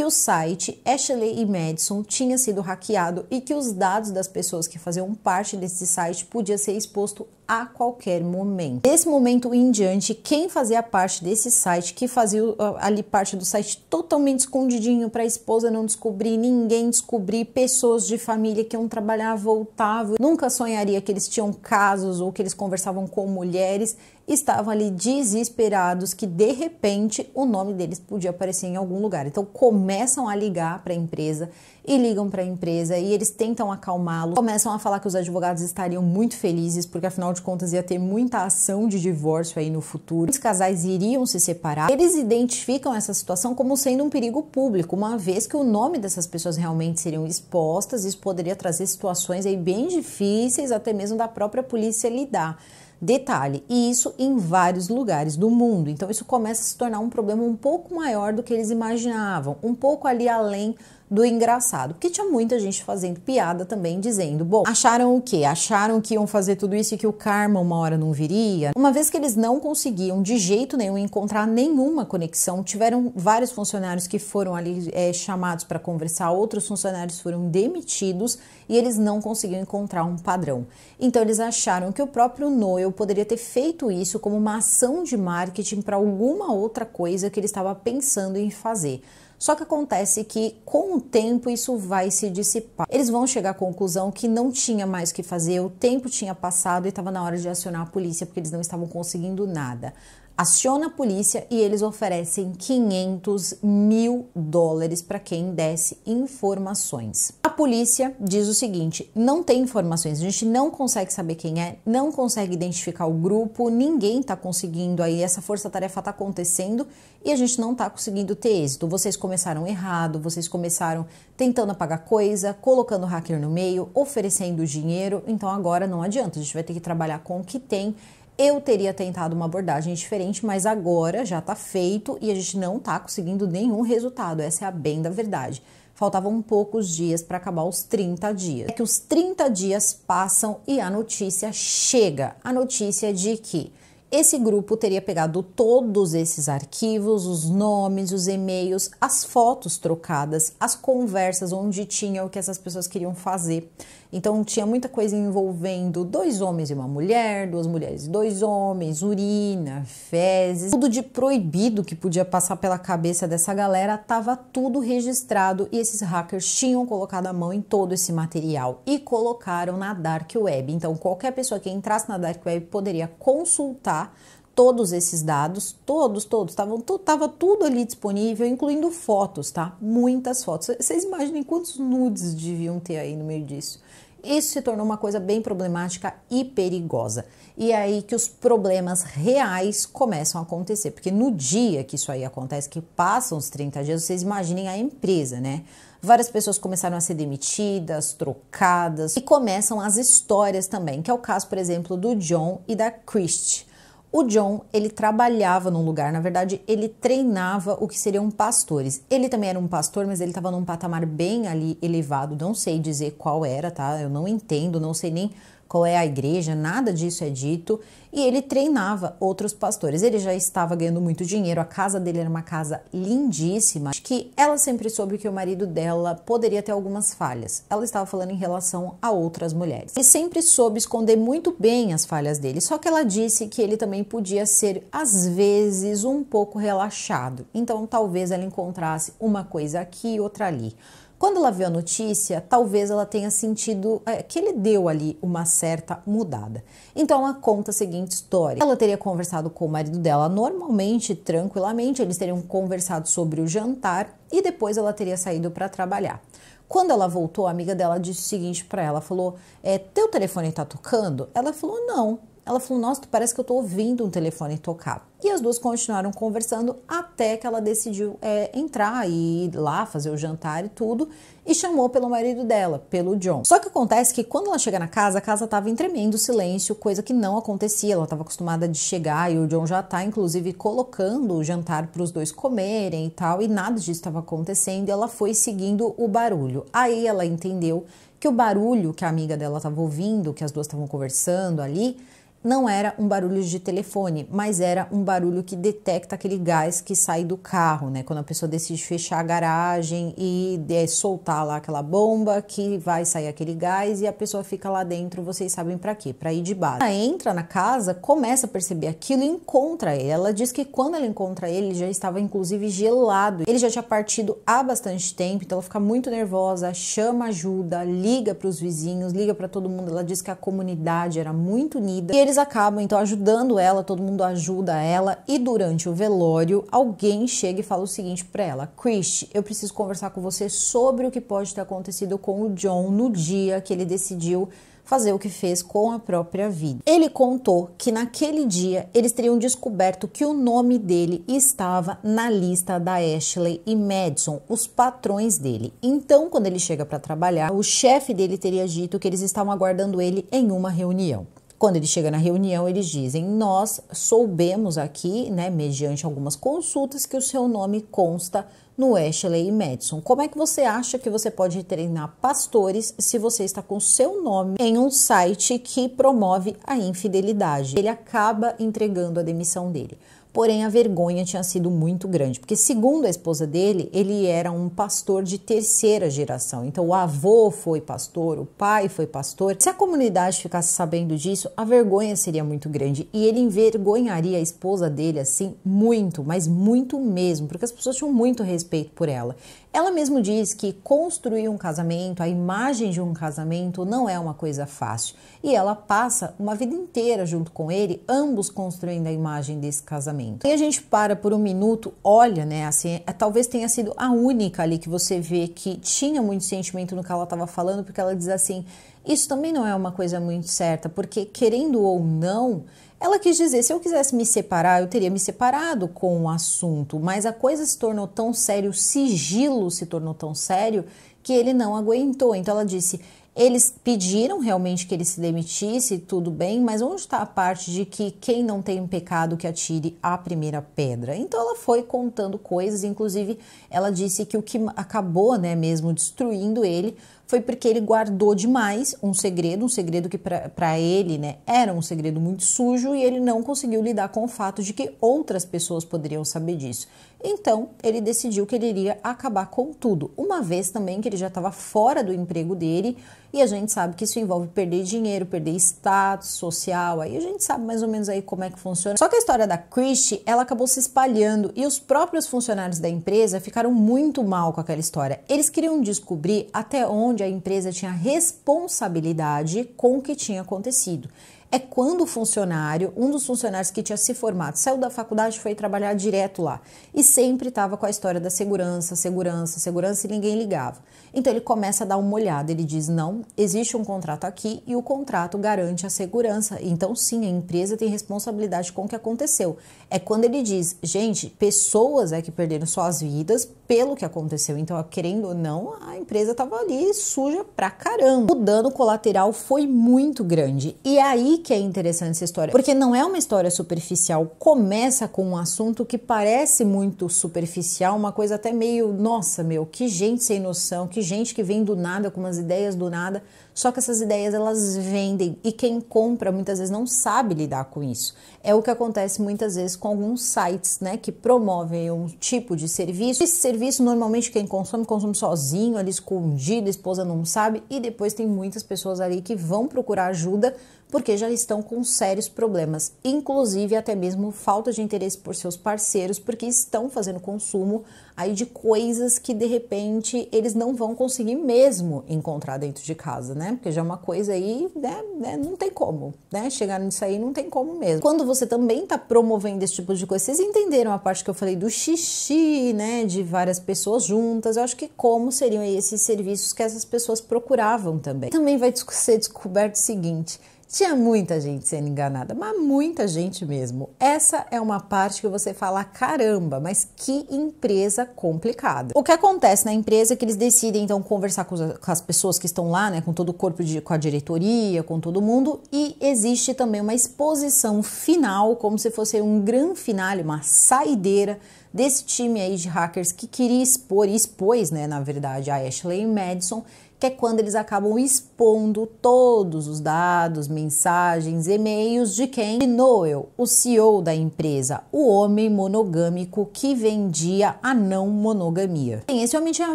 que o site Ashley e Madison tinha sido hackeado e que os dados das pessoas que faziam parte desse site podia ser exposto a qualquer momento. Desse momento em diante, quem fazia parte desse site, que fazia ah, ali parte do site totalmente escondidinho para a esposa não descobrir, ninguém descobrir, pessoas de família que iam trabalhar voltavam, nunca sonharia que eles tinham casos ou que eles conversavam com mulheres, estavam ali desesperados que de repente o nome deles podia aparecer em algum lugar. Então começam a ligar para a empresa e ligam para a empresa e eles tentam acalmá-lo. Começam a falar que os advogados estariam muito felizes porque afinal de contas ia ter muita ação de divórcio aí no futuro. Os casais iriam se separar. Eles identificam essa situação como sendo um perigo público, uma vez que o nome dessas pessoas realmente seriam expostas, isso poderia trazer situações aí bem difíceis até mesmo da própria polícia lidar. Detalhe, e isso em vários lugares do mundo. Então isso começa a se tornar um problema um pouco maior do que eles imaginavam, um pouco ali além do engraçado. Porque tinha muita gente fazendo piada também, dizendo: bom, acharam o quê? Acharam que iam fazer tudo isso e que o karma uma hora não viria? Uma vez que eles não conseguiam de jeito nenhum encontrar nenhuma conexão, tiveram vários funcionários que foram ali é, chamados para conversar, outros funcionários foram demitidos e eles não conseguiam encontrar um padrão. Então eles acharam que o próprio Noel poderia ter feito isso como uma ação de marketing para alguma outra coisa que ele estava pensando em fazer. Só que acontece que com o tempo isso vai se dissipar. Eles vão chegar à conclusão que não tinha mais o que fazer, o tempo tinha passado e estava na hora de acionar a polícia porque eles não estavam conseguindo nada aciona a polícia e eles oferecem 500 mil dólares para quem desse informações. A polícia diz o seguinte: não tem informações, a gente não consegue saber quem é, não consegue identificar o grupo, ninguém está conseguindo aí, essa força-tarefa está acontecendo e a gente não está conseguindo ter êxito. Vocês começaram errado, vocês começaram tentando apagar coisa, colocando o hacker no meio, oferecendo dinheiro, então agora não adianta, a gente vai ter que trabalhar com o que tem eu teria tentado uma abordagem diferente, mas agora já está feito e a gente não está conseguindo nenhum resultado. Essa é a bem da verdade. Faltavam poucos dias para acabar os 30 dias. É que os 30 dias passam e a notícia chega. A notícia é de que esse grupo teria pegado todos esses arquivos, os nomes, os e-mails, as fotos trocadas, as conversas onde tinha o que essas pessoas queriam fazer então tinha muita coisa envolvendo dois homens e uma mulher, duas mulheres e dois homens, urina, fezes, tudo de proibido que podia passar pela cabeça dessa galera estava tudo registrado e esses hackers tinham colocado a mão em todo esse material e colocaram na dark web. Então qualquer pessoa que entrasse na dark web poderia consultar todos esses dados, todos, todos, estavam tava tudo ali disponível, incluindo fotos, tá? Muitas fotos. Vocês imaginem quantos nudes deviam ter aí no meio disso. Isso se tornou uma coisa bem problemática e perigosa. E é aí que os problemas reais começam a acontecer, porque no dia que isso aí acontece, que passam os 30 dias, vocês imaginem a empresa, né? Várias pessoas começaram a ser demitidas, trocadas, e começam as histórias também, que é o caso, por exemplo, do John e da Christie. O John, ele trabalhava num lugar, na verdade, ele treinava o que seriam pastores. Ele também era um pastor, mas ele estava num patamar bem ali elevado, não sei dizer qual era, tá? Eu não entendo, não sei nem qual é a igreja, nada disso é dito. E ele treinava outros pastores. Ele já estava ganhando muito dinheiro, a casa dele era uma casa lindíssima, que ela sempre soube que o marido dela poderia ter algumas falhas. Ela estava falando em relação a outras mulheres. Ele sempre soube esconder muito bem as falhas dele, só que ela disse que ele também podia ser, às vezes, um pouco relaxado. Então talvez ela encontrasse uma coisa aqui e outra ali. Quando ela viu a notícia, talvez ela tenha sentido é, que ele deu ali uma certa mudada. Então ela conta a seguinte história: ela teria conversado com o marido dela normalmente, tranquilamente, eles teriam conversado sobre o jantar e depois ela teria saído para trabalhar. Quando ela voltou, a amiga dela disse o seguinte para ela: falou, é, teu telefone tá tocando? Ela falou, não. Ela falou: Nossa, parece que eu tô ouvindo um telefone tocar. E as duas continuaram conversando até que ela decidiu é, entrar e ir lá fazer o jantar e tudo. E chamou pelo marido dela, pelo John. Só que acontece que quando ela chega na casa, a casa tava em tremendo silêncio, coisa que não acontecia. Ela tava acostumada de chegar e o John já tá, inclusive, colocando o jantar para os dois comerem e tal. E nada disso estava acontecendo. E ela foi seguindo o barulho. Aí ela entendeu que o barulho que a amiga dela tava ouvindo, que as duas estavam conversando ali, não era um barulho de telefone, mas era um barulho que detecta aquele gás que sai do carro, né? Quando a pessoa decide fechar a garagem e é, soltar lá aquela bomba que vai sair aquele gás e a pessoa fica lá dentro, vocês sabem para quê? Para ir de base. Ela entra na casa, começa a perceber aquilo e encontra ele. Ela diz que quando ela encontra ele, ele já estava inclusive gelado. Ele já tinha partido há bastante tempo, então ela fica muito nervosa, chama ajuda, liga para os vizinhos, liga para todo mundo. Ela diz que a comunidade era muito unida e ele eles acabam então ajudando ela, todo mundo ajuda ela e durante o velório alguém chega e fala o seguinte para ela: "Chris, eu preciso conversar com você sobre o que pode ter acontecido com o John no dia que ele decidiu fazer o que fez com a própria vida. Ele contou que naquele dia eles teriam descoberto que o nome dele estava na lista da Ashley e Madison, os patrões dele. Então, quando ele chega para trabalhar, o chefe dele teria dito que eles estavam aguardando ele em uma reunião. Quando ele chega na reunião, eles dizem: Nós soubemos aqui, né, mediante algumas consultas, que o seu nome consta no Ashley e Madison. Como é que você acha que você pode treinar pastores se você está com seu nome em um site que promove a infidelidade? Ele acaba entregando a demissão dele. Porém, a vergonha tinha sido muito grande, porque, segundo a esposa dele, ele era um pastor de terceira geração. Então, o avô foi pastor, o pai foi pastor. Se a comunidade ficasse sabendo disso, a vergonha seria muito grande e ele envergonharia a esposa dele assim muito, mas muito mesmo, porque as pessoas tinham muito respeito por ela. Ela mesmo diz que construir um casamento, a imagem de um casamento, não é uma coisa fácil. E ela passa uma vida inteira junto com ele, ambos construindo a imagem desse casamento. E a gente para por um minuto, olha, né? Assim, é, talvez tenha sido a única ali que você vê que tinha muito sentimento no que ela estava falando, porque ela diz assim: isso também não é uma coisa muito certa, porque querendo ou não, ela quis dizer: se eu quisesse me separar, eu teria me separado com o assunto, mas a coisa se tornou tão séria, o sigilo se tornou tão sério, que ele não aguentou. Então ela disse: eles pediram realmente que ele se demitisse, tudo bem, mas onde está a parte de que quem não tem pecado que atire a primeira pedra? Então ela foi contando coisas, inclusive ela disse que o que acabou, né, mesmo destruindo ele foi porque ele guardou demais um segredo, um segredo que para ele né, era um segredo muito sujo e ele não conseguiu lidar com o fato de que outras pessoas poderiam saber disso. Então ele decidiu que ele iria acabar com tudo, uma vez também que ele já estava fora do emprego dele e a gente sabe que isso envolve perder dinheiro, perder status social, aí a gente sabe mais ou menos aí como é que funciona. Só que a história da Christie, ela acabou se espalhando e os próprios funcionários da empresa ficaram muito mal com aquela história. Eles queriam descobrir até onde onde a empresa tinha responsabilidade com o que tinha acontecido. É quando o funcionário, um dos funcionários que tinha se formado, saiu da faculdade e foi trabalhar direto lá. E sempre estava com a história da segurança, segurança, segurança e ninguém ligava. Então ele começa a dar uma olhada, ele diz: não, existe um contrato aqui e o contrato garante a segurança. Então, sim, a empresa tem responsabilidade com o que aconteceu. É quando ele diz: gente, pessoas é que perderam suas vidas pelo que aconteceu. Então, querendo ou não, a empresa estava ali suja pra caramba. O dano colateral foi muito grande. E é aí que é interessante essa história, porque não é uma história superficial. Começa com um assunto que parece muito superficial, uma coisa até meio, nossa, meu, que gente sem noção, que que gente que vem do nada com umas ideias do nada, só que essas ideias elas vendem e quem compra muitas vezes não sabe lidar com isso. É o que acontece muitas vezes com alguns sites, né, que promovem um tipo de serviço. Esse serviço normalmente quem consome consome sozinho, ali escondido, a esposa não sabe e depois tem muitas pessoas ali que vão procurar ajuda porque já estão com sérios problemas, inclusive até mesmo falta de interesse por seus parceiros, porque estão fazendo consumo aí de coisas que de repente eles não vão conseguir mesmo encontrar dentro de casa, né? Porque já é uma coisa aí, né, né não tem como, né? Chegar nisso aí não tem como mesmo. Quando você também tá promovendo esse tipo de coisa, vocês entenderam a parte que eu falei do xixi, né, de várias pessoas juntas. Eu acho que como seriam esses serviços que essas pessoas procuravam também. Também vai ser descoberto o seguinte, tinha muita gente sendo enganada, mas muita gente mesmo. Essa é uma parte que você fala: caramba, mas que empresa complicada. O que acontece na empresa é que eles decidem então conversar com as pessoas que estão lá, né, com todo o corpo, de, com a diretoria, com todo mundo, e existe também uma exposição final, como se fosse um grande finale, uma saideira desse time aí de hackers que queria expor e expôs, né, na verdade, a Ashley Madison que é quando eles acabam expondo todos os dados, mensagens, e-mails de quem? De Noel, o CEO da empresa, o homem monogâmico que vendia a não monogamia. Bem, esse homem tinha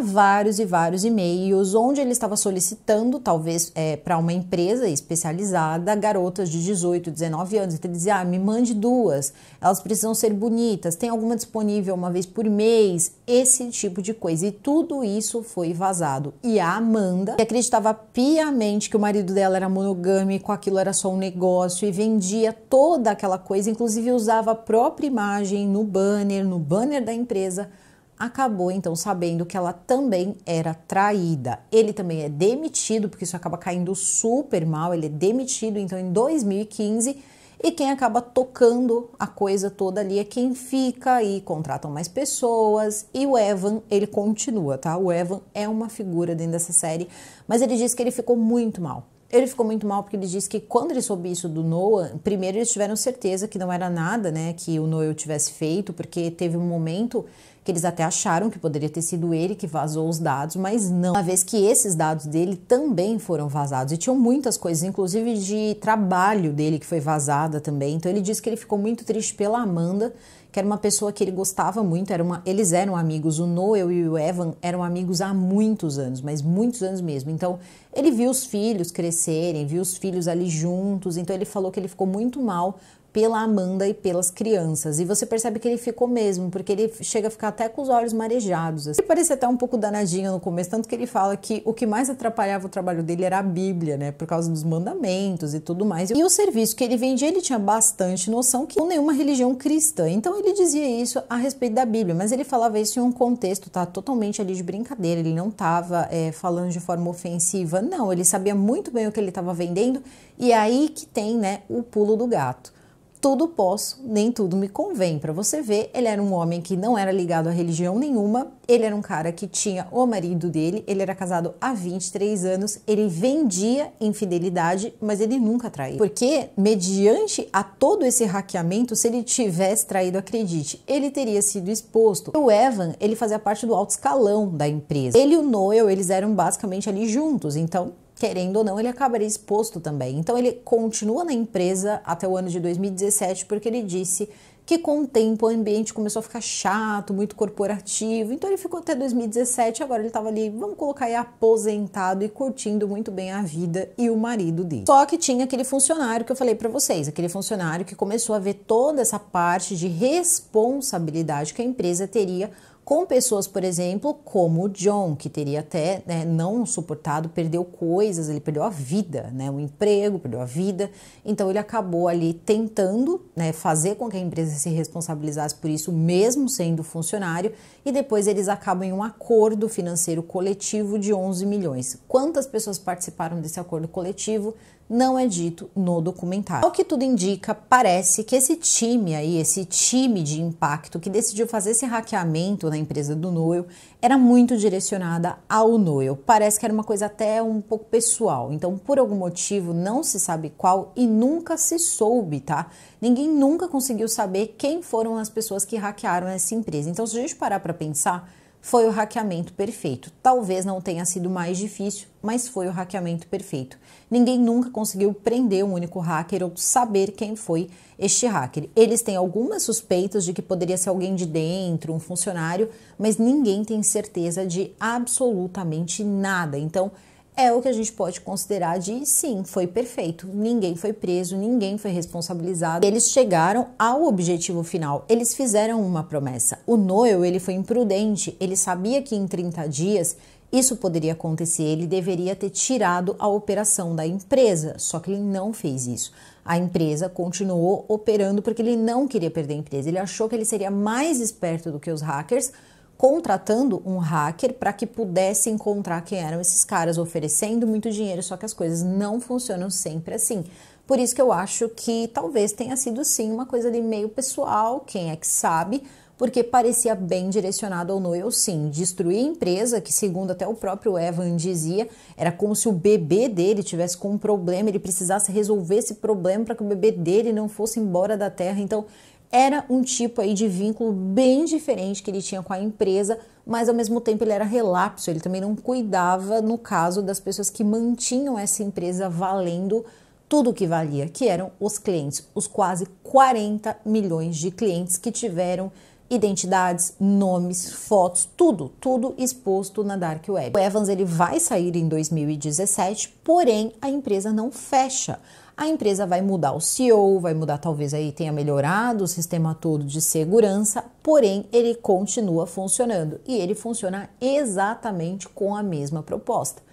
vários e vários e-mails onde ele estava solicitando, talvez é, para uma empresa especializada, garotas de 18, 19 anos. Então ele dizia: ah, me mande duas, elas precisam ser bonitas, tem alguma disponível uma vez por mês? Esse tipo de coisa. E tudo isso foi vazado. E a Amanda que acreditava piamente que o marido dela era monogâmico, aquilo era só um negócio e vendia toda aquela coisa, inclusive usava a própria imagem no banner, no banner da empresa. Acabou então sabendo que ela também era traída. Ele também é demitido, porque isso acaba caindo super mal. Ele é demitido, então em 2015 e quem acaba tocando a coisa toda ali é quem fica e contratam mais pessoas. E o Evan, ele continua, tá? O Evan é uma figura dentro dessa série, mas ele diz que ele ficou muito mal. Ele ficou muito mal porque ele disse que quando ele soube isso do Noah, primeiro eles tiveram certeza que não era nada, né, que o Noah tivesse feito, porque teve um momento que eles até acharam que poderia ter sido ele que vazou os dados, mas não, uma vez que esses dados dele também foram vazados e tinham muitas coisas, inclusive de trabalho dele que foi vazada também. Então ele disse que ele ficou muito triste pela Amanda, que era uma pessoa que ele gostava muito, era uma, eles eram amigos, o Noel e o Evan eram amigos há muitos anos, mas muitos anos mesmo. Então, ele viu os filhos crescerem, viu os filhos ali juntos, então ele falou que ele ficou muito mal pela Amanda e pelas crianças. E você percebe que ele ficou mesmo, porque ele chega a ficar até com os olhos marejados. Assim. Ele parecia até um pouco danadinho no começo, tanto que ele fala que o que mais atrapalhava o trabalho dele era a Bíblia, né? Por causa dos mandamentos e tudo mais. E o serviço que ele vendia, ele tinha bastante noção que não nenhuma religião cristã. Então ele dizia isso a respeito da Bíblia, mas ele falava isso em um contexto, tá? Totalmente ali de brincadeira. Ele não estava é, falando de forma ofensiva, não. Ele sabia muito bem o que ele estava vendendo. E é aí que tem, né, o pulo do gato tudo posso, nem tudo me convém. Para você ver, ele era um homem que não era ligado a religião nenhuma, ele era um cara que tinha o marido dele, ele era casado há 23 anos, ele vendia infidelidade, mas ele nunca traiu. Porque, mediante a todo esse hackeamento, se ele tivesse traído, acredite, ele teria sido exposto. O Evan, ele fazia parte do alto escalão da empresa. Ele e o Noel, eles eram basicamente ali juntos, então querendo ou não, ele acabaria exposto também. Então ele continua na empresa até o ano de 2017 porque ele disse que com o tempo o ambiente começou a ficar chato, muito corporativo. Então ele ficou até 2017, agora ele estava ali, vamos colocar aí aposentado e curtindo muito bem a vida e o marido dele. Só que tinha aquele funcionário que eu falei para vocês, aquele funcionário que começou a ver toda essa parte de responsabilidade que a empresa teria com pessoas, por exemplo, como o John, que teria até né, não suportado, perdeu coisas, ele perdeu a vida, né, o emprego, perdeu a vida. Então ele acabou ali tentando né, fazer com que a empresa se responsabilizasse por isso, mesmo sendo funcionário, e depois eles acabam em um acordo financeiro coletivo de 11 milhões. Quantas pessoas participaram desse acordo coletivo? não é dito no documentário. Ao que tudo indica, parece que esse time aí, esse time de impacto que decidiu fazer esse hackeamento na empresa do Noel, era muito direcionada ao Noel. Parece que era uma coisa até um pouco pessoal. Então, por algum motivo, não se sabe qual e nunca se soube, tá? Ninguém nunca conseguiu saber quem foram as pessoas que hackearam essa empresa. Então, se a gente parar para pensar, foi o hackeamento perfeito. Talvez não tenha sido mais difícil, mas foi o hackeamento perfeito. Ninguém nunca conseguiu prender um único hacker ou saber quem foi este hacker. Eles têm algumas suspeitas de que poderia ser alguém de dentro, um funcionário, mas ninguém tem certeza de absolutamente nada. Então, é o que a gente pode considerar de sim, foi perfeito. Ninguém foi preso, ninguém foi responsabilizado. Eles chegaram ao objetivo final. Eles fizeram uma promessa. O Noel, ele foi imprudente. Ele sabia que em 30 dias isso poderia acontecer, ele deveria ter tirado a operação da empresa, só que ele não fez isso. A empresa continuou operando porque ele não queria perder a empresa. Ele achou que ele seria mais esperto do que os hackers, contratando um hacker para que pudesse encontrar quem eram esses caras, oferecendo muito dinheiro, só que as coisas não funcionam sempre assim. Por isso que eu acho que talvez tenha sido sim uma coisa de meio pessoal, quem é que sabe, porque parecia bem direcionado ao Noel Sim, destruir a empresa, que segundo até o próprio Evan dizia, era como se o bebê dele tivesse com um problema, ele precisasse resolver esse problema para que o bebê dele não fosse embora da Terra. Então, era um tipo aí de vínculo bem diferente que ele tinha com a empresa, mas ao mesmo tempo ele era relapso, ele também não cuidava no caso das pessoas que mantinham essa empresa valendo tudo o que valia, que eram os clientes, os quase 40 milhões de clientes que tiveram identidades, nomes, fotos, tudo, tudo exposto na dark web. O Evans ele vai sair em 2017, porém a empresa não fecha. A empresa vai mudar o CEO, vai mudar talvez aí tenha melhorado o sistema todo de segurança, porém ele continua funcionando e ele funciona exatamente com a mesma proposta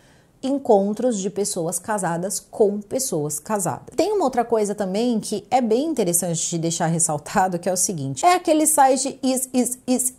encontros de pessoas casadas com pessoas casadas. Tem uma outra coisa também que é bem interessante de deixar ressaltado, que é o seguinte: é aquele site is is is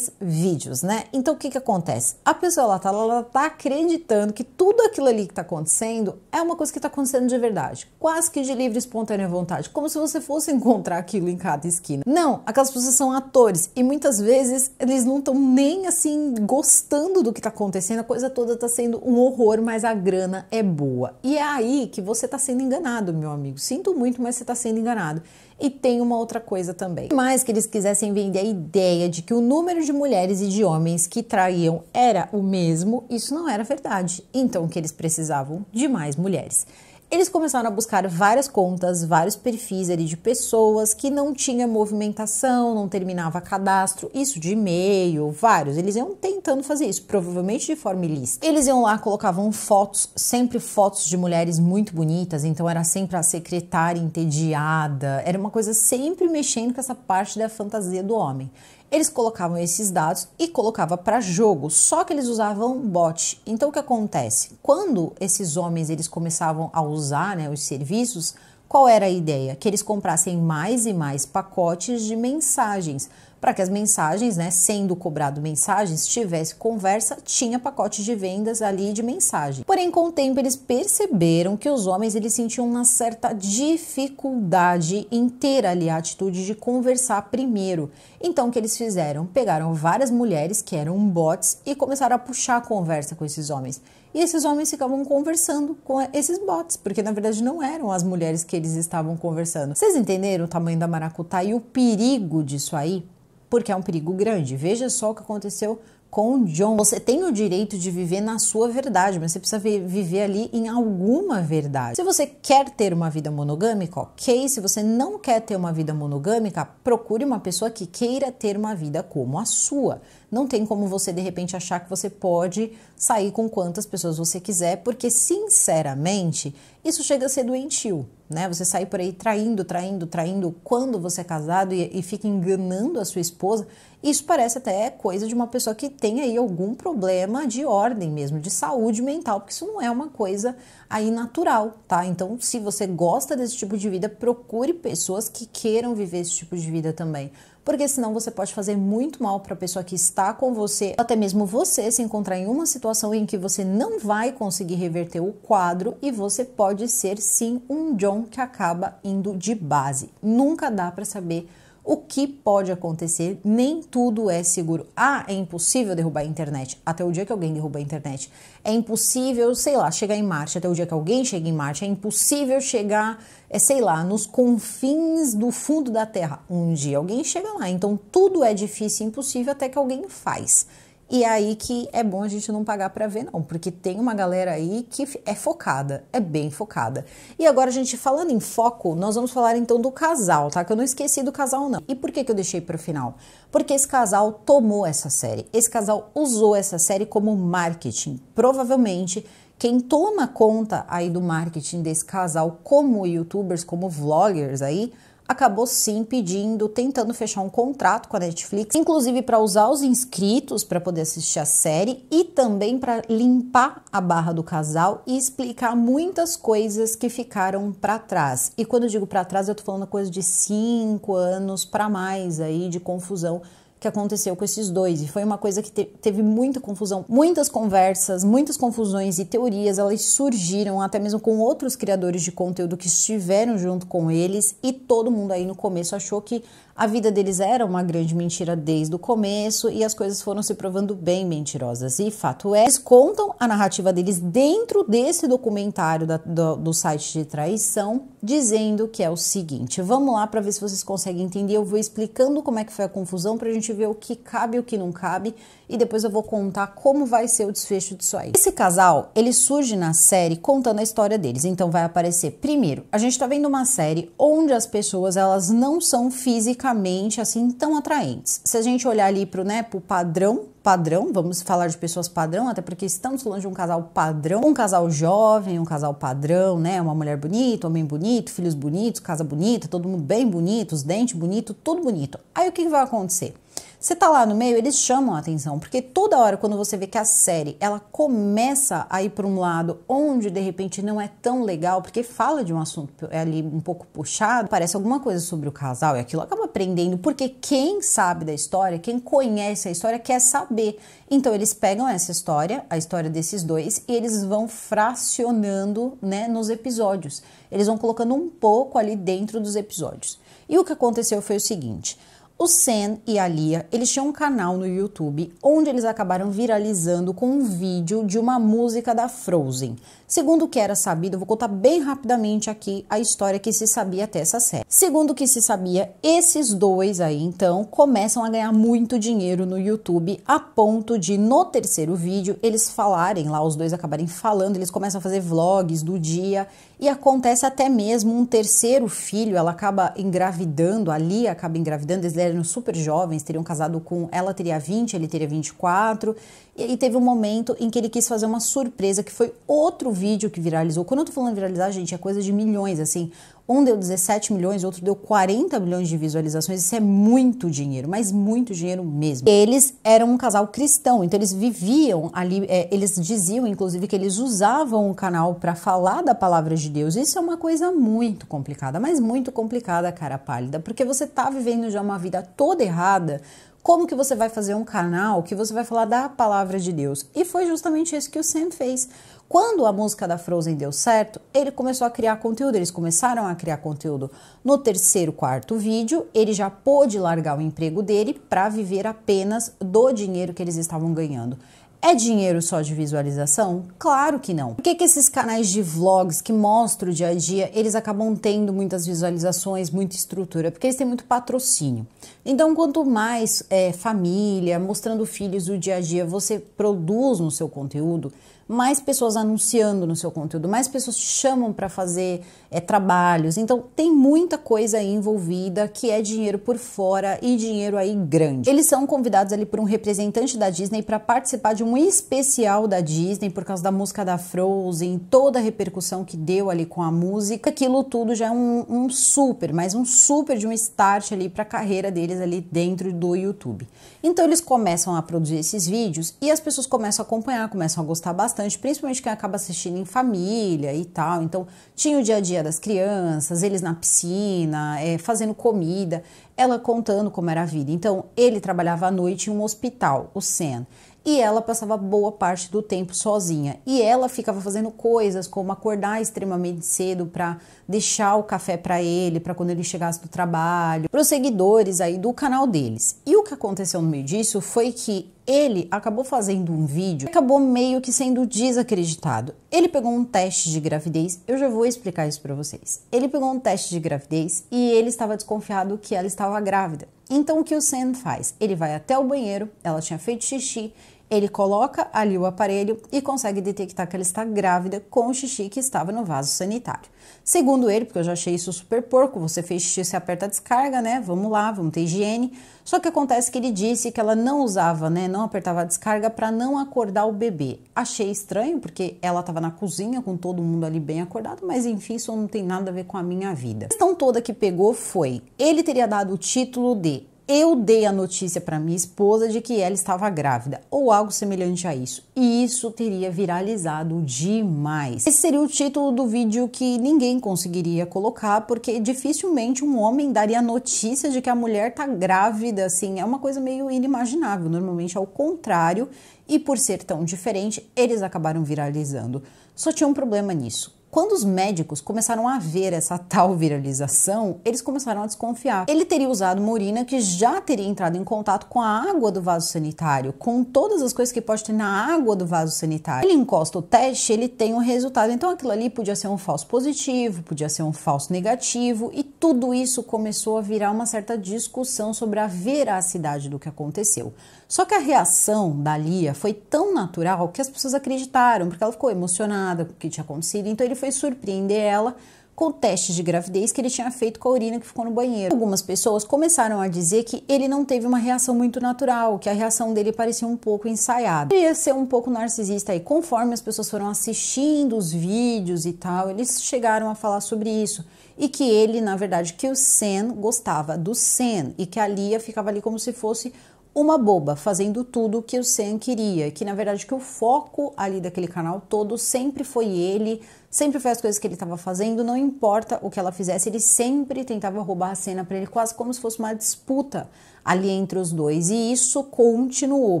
vídeos, né? Então o que, que acontece? A pessoa ela tá, ela tá acreditando que tudo aquilo ali que tá acontecendo é uma coisa que tá acontecendo de verdade, quase que de livre espontânea vontade, como se você fosse encontrar aquilo em cada esquina. Não, aquelas pessoas são atores e muitas vezes eles não estão nem assim gostando do que tá acontecendo, a coisa toda tá sendo um horror, mas a grana é boa. E é aí que você tá sendo enganado, meu amigo. Sinto muito, mas você tá sendo enganado. E tem uma outra coisa também. Mais que eles quisessem vender a ideia de que o número de mulheres e de homens que traíam era o mesmo, isso não era verdade. Então que eles precisavam de mais mulheres. Eles começaram a buscar várias contas, vários perfis ali de pessoas que não tinha movimentação, não terminava cadastro, isso de e-mail, vários. Eles iam tentando fazer isso, provavelmente de forma ilícita. Eles iam lá, colocavam fotos, sempre fotos de mulheres muito bonitas, então era sempre a secretária entediada, era uma coisa sempre mexendo com essa parte da fantasia do homem. Eles colocavam esses dados e colocava para jogo, só que eles usavam bot. Então o que acontece? Quando esses homens eles começavam a usar né, os serviços, qual era a ideia? Que eles comprassem mais e mais pacotes de mensagens para que as mensagens, né, sendo cobrado mensagens, tivesse conversa, tinha pacote de vendas ali de mensagem. Porém, com o tempo eles perceberam que os homens eles sentiam uma certa dificuldade em ter ali a atitude de conversar primeiro. Então, o que eles fizeram? Pegaram várias mulheres que eram bots e começaram a puxar a conversa com esses homens. E esses homens ficavam conversando com esses bots, porque na verdade não eram as mulheres que eles estavam conversando. Vocês entenderam o tamanho da maracuta e o perigo disso aí? porque é um perigo grande. Veja só o que aconteceu com John. Você tem o direito de viver na sua verdade, mas você precisa viver ali em alguma verdade. Se você quer ter uma vida monogâmica, ok. Se você não quer ter uma vida monogâmica, procure uma pessoa que queira ter uma vida como a sua. Não tem como você de repente achar que você pode sair com quantas pessoas você quiser, porque sinceramente isso chega a ser doentio, né? Você sai por aí traindo, traindo, traindo quando você é casado e, e fica enganando a sua esposa. Isso parece até coisa de uma pessoa que tem aí algum problema de ordem mesmo, de saúde mental, porque isso não é uma coisa aí natural, tá? Então, se você gosta desse tipo de vida, procure pessoas que queiram viver esse tipo de vida também porque senão você pode fazer muito mal para a pessoa que está com você, até mesmo você se encontrar em uma situação em que você não vai conseguir reverter o quadro e você pode ser sim um John que acaba indo de base. Nunca dá para saber o que pode acontecer, nem tudo é seguro. Ah, é impossível derrubar a internet até o dia que alguém derruba a internet. É impossível, sei lá, chegar em Marte até o dia que alguém chega em Marte. É impossível chegar, é, sei lá, nos confins do fundo da Terra. Um dia alguém chega lá. Então tudo é difícil e impossível até que alguém faz. E é aí que é bom a gente não pagar para ver, não, porque tem uma galera aí que é focada, é bem focada. E agora, a gente, falando em foco, nós vamos falar então do casal, tá? Que eu não esqueci do casal, não. E por que, que eu deixei para o final? Porque esse casal tomou essa série, esse casal usou essa série como marketing. Provavelmente quem toma conta aí do marketing desse casal como youtubers, como vloggers aí, acabou sim pedindo, tentando fechar um contrato com a Netflix, inclusive para usar os inscritos para poder assistir a série e também para limpar a barra do casal e explicar muitas coisas que ficaram para trás. E quando eu digo para trás, eu tô falando coisa de cinco anos para mais aí de confusão que aconteceu com esses dois. E foi uma coisa que te teve muita confusão, muitas conversas, muitas confusões e teorias. Elas surgiram até mesmo com outros criadores de conteúdo que estiveram junto com eles. E todo mundo aí no começo achou que a vida deles era uma grande mentira desde o começo e as coisas foram se provando bem mentirosas. E fato é, eles contam a narrativa deles dentro desse documentário da, do, do site de traição, dizendo que é o seguinte: vamos lá para ver se vocês conseguem entender. Eu vou explicando como é que foi a confusão para a gente ver o que cabe e o que não cabe e depois eu vou contar como vai ser o desfecho disso aí. Esse casal, ele surge na série contando a história deles. Então vai aparecer primeiro, a gente está vendo uma série onde as pessoas elas não são fisicamente fisicamente assim tão atraentes. Se a gente olhar ali para o né, pro padrão, padrão, vamos falar de pessoas padrão, até porque estamos falando de um casal padrão, um casal jovem, um casal padrão, né? Uma mulher bonita, homem bonito, filhos bonitos, casa bonita, todo mundo bem bonito, os dentes bonitos, tudo bonito. Aí o que, que vai acontecer? Você tá lá no meio, eles chamam a atenção, porque toda hora quando você vê que a série, ela começa a ir para um lado onde de repente não é tão legal, porque fala de um assunto é ali um pouco puxado, parece alguma coisa sobre o casal e aquilo acaba aprendendo, porque quem sabe da história, quem conhece a história quer saber. Então eles pegam essa história, a história desses dois e eles vão fracionando, né, nos episódios. Eles vão colocando um pouco ali dentro dos episódios. E o que aconteceu foi o seguinte: o Sam e a Lia, eles tinham um canal no YouTube onde eles acabaram viralizando com um vídeo de uma música da Frozen. Segundo o que era sabido, vou contar bem rapidamente aqui a história que se sabia até essa série. Segundo o que se sabia, esses dois aí então começam a ganhar muito dinheiro no YouTube a ponto de no terceiro vídeo eles falarem lá, os dois acabarem falando, eles começam a fazer vlogs do dia e acontece até mesmo um terceiro filho, ela acaba engravidando, ali acaba engravidando, eles eram super jovens, teriam casado com, ela teria 20, ele teria 24, e teve um momento em que ele quis fazer uma surpresa, que foi outro vídeo que viralizou. Quando eu tô falando viralizar, gente, é coisa de milhões, assim. Um deu 17 milhões, outro deu 40 milhões de visualizações. Isso é muito dinheiro, mas muito dinheiro mesmo. Eles eram um casal cristão, então eles viviam ali. É, eles diziam, inclusive, que eles usavam o canal para falar da palavra de Deus. Isso é uma coisa muito complicada, mas muito complicada, cara pálida, porque você tá vivendo já uma vida toda errada como que você vai fazer um canal que você vai falar da palavra de Deus? E foi justamente isso que o Sam fez. Quando a música da Frozen deu certo, ele começou a criar conteúdo, eles começaram a criar conteúdo. No terceiro, quarto vídeo, ele já pôde largar o emprego dele para viver apenas do dinheiro que eles estavam ganhando. É dinheiro só de visualização? Claro que não. Por que, que esses canais de vlogs que mostram o dia a dia, eles acabam tendo muitas visualizações, muita estrutura? Porque eles têm muito patrocínio. Então, quanto mais é, família, mostrando filhos o dia a dia, você produz no seu conteúdo, mais pessoas anunciando no seu conteúdo, mais pessoas te chamam para fazer é, trabalhos. Então, tem muita coisa aí envolvida que é dinheiro por fora e dinheiro aí grande. Eles são convidados ali por um representante da Disney para participar de um especial da Disney por causa da música da Frozen, toda a repercussão que deu ali com a música. Aquilo tudo já é um, um super, mas um super de um start ali para a carreira deles ali dentro do YouTube. Então, eles começam a produzir esses vídeos e as pessoas começam a acompanhar, começam a gostar bastante, principalmente quem acaba assistindo em família e tal. Então, tinha o dia a dia dia das crianças, eles na piscina, é, fazendo comida, ela contando como era a vida. Então, ele trabalhava à noite em um hospital, o Sen, e ela passava boa parte do tempo sozinha. E ela ficava fazendo coisas como acordar extremamente cedo para deixar o café para ele, para quando ele chegasse do trabalho, para os seguidores aí do canal deles. E o que aconteceu no meio disso foi que ele acabou fazendo um vídeo, acabou meio que sendo desacreditado. Ele pegou um teste de gravidez, eu já vou explicar isso para vocês. Ele pegou um teste de gravidez e ele estava desconfiado que ela estava grávida. Então o que o Sam faz? Ele vai até o banheiro, ela tinha feito xixi ele coloca ali o aparelho e consegue detectar que ela está grávida com o xixi que estava no vaso sanitário. Segundo ele, porque eu já achei isso super porco, você fez xixi, você aperta a descarga, né? Vamos lá, vamos ter higiene. Só que acontece que ele disse que ela não usava, né? Não apertava a descarga para não acordar o bebê. Achei estranho, porque ela estava na cozinha com todo mundo ali bem acordado, mas enfim, isso não tem nada a ver com a minha vida. A questão toda que pegou foi: ele teria dado o título de eu dei a notícia para minha esposa de que ela estava grávida ou algo semelhante a isso. E isso teria viralizado demais. Esse seria o título do vídeo que ninguém conseguiria colocar, porque dificilmente um homem daria notícia de que a mulher tá grávida, assim, é uma coisa meio inimaginável. Normalmente é o contrário, e por ser tão diferente, eles acabaram viralizando. Só tinha um problema nisso quando os médicos começaram a ver essa tal viralização, eles começaram a desconfiar. Ele teria usado uma urina que já teria entrado em contato com a água do vaso sanitário, com todas as coisas que pode ter na água do vaso sanitário. Ele encosta o teste, ele tem o um resultado. Então aquilo ali podia ser um falso positivo, podia ser um falso negativo, e tudo isso começou a virar uma certa discussão sobre a veracidade do que aconteceu. Só que a reação da Lia foi tão natural que as pessoas acreditaram, porque ela ficou emocionada com o que tinha acontecido, então ele foi surpreender ela com o teste de gravidez que ele tinha feito com a urina que ficou no banheiro. Algumas pessoas começaram a dizer que ele não teve uma reação muito natural, que a reação dele parecia um pouco ensaiada. Ele ia ser um pouco narcisista aí. Conforme as pessoas foram assistindo os vídeos e tal, eles chegaram a falar sobre isso. E que ele, na verdade, que o Sen gostava do Sen e que a Lia ficava ali como se fosse uma boba fazendo tudo o que o Sam queria, que na verdade que o foco ali daquele canal todo sempre foi ele, sempre foi as coisas que ele estava fazendo, não importa o que ela fizesse, ele sempre tentava roubar a cena para ele, quase como se fosse uma disputa ali entre os dois. E isso continuou,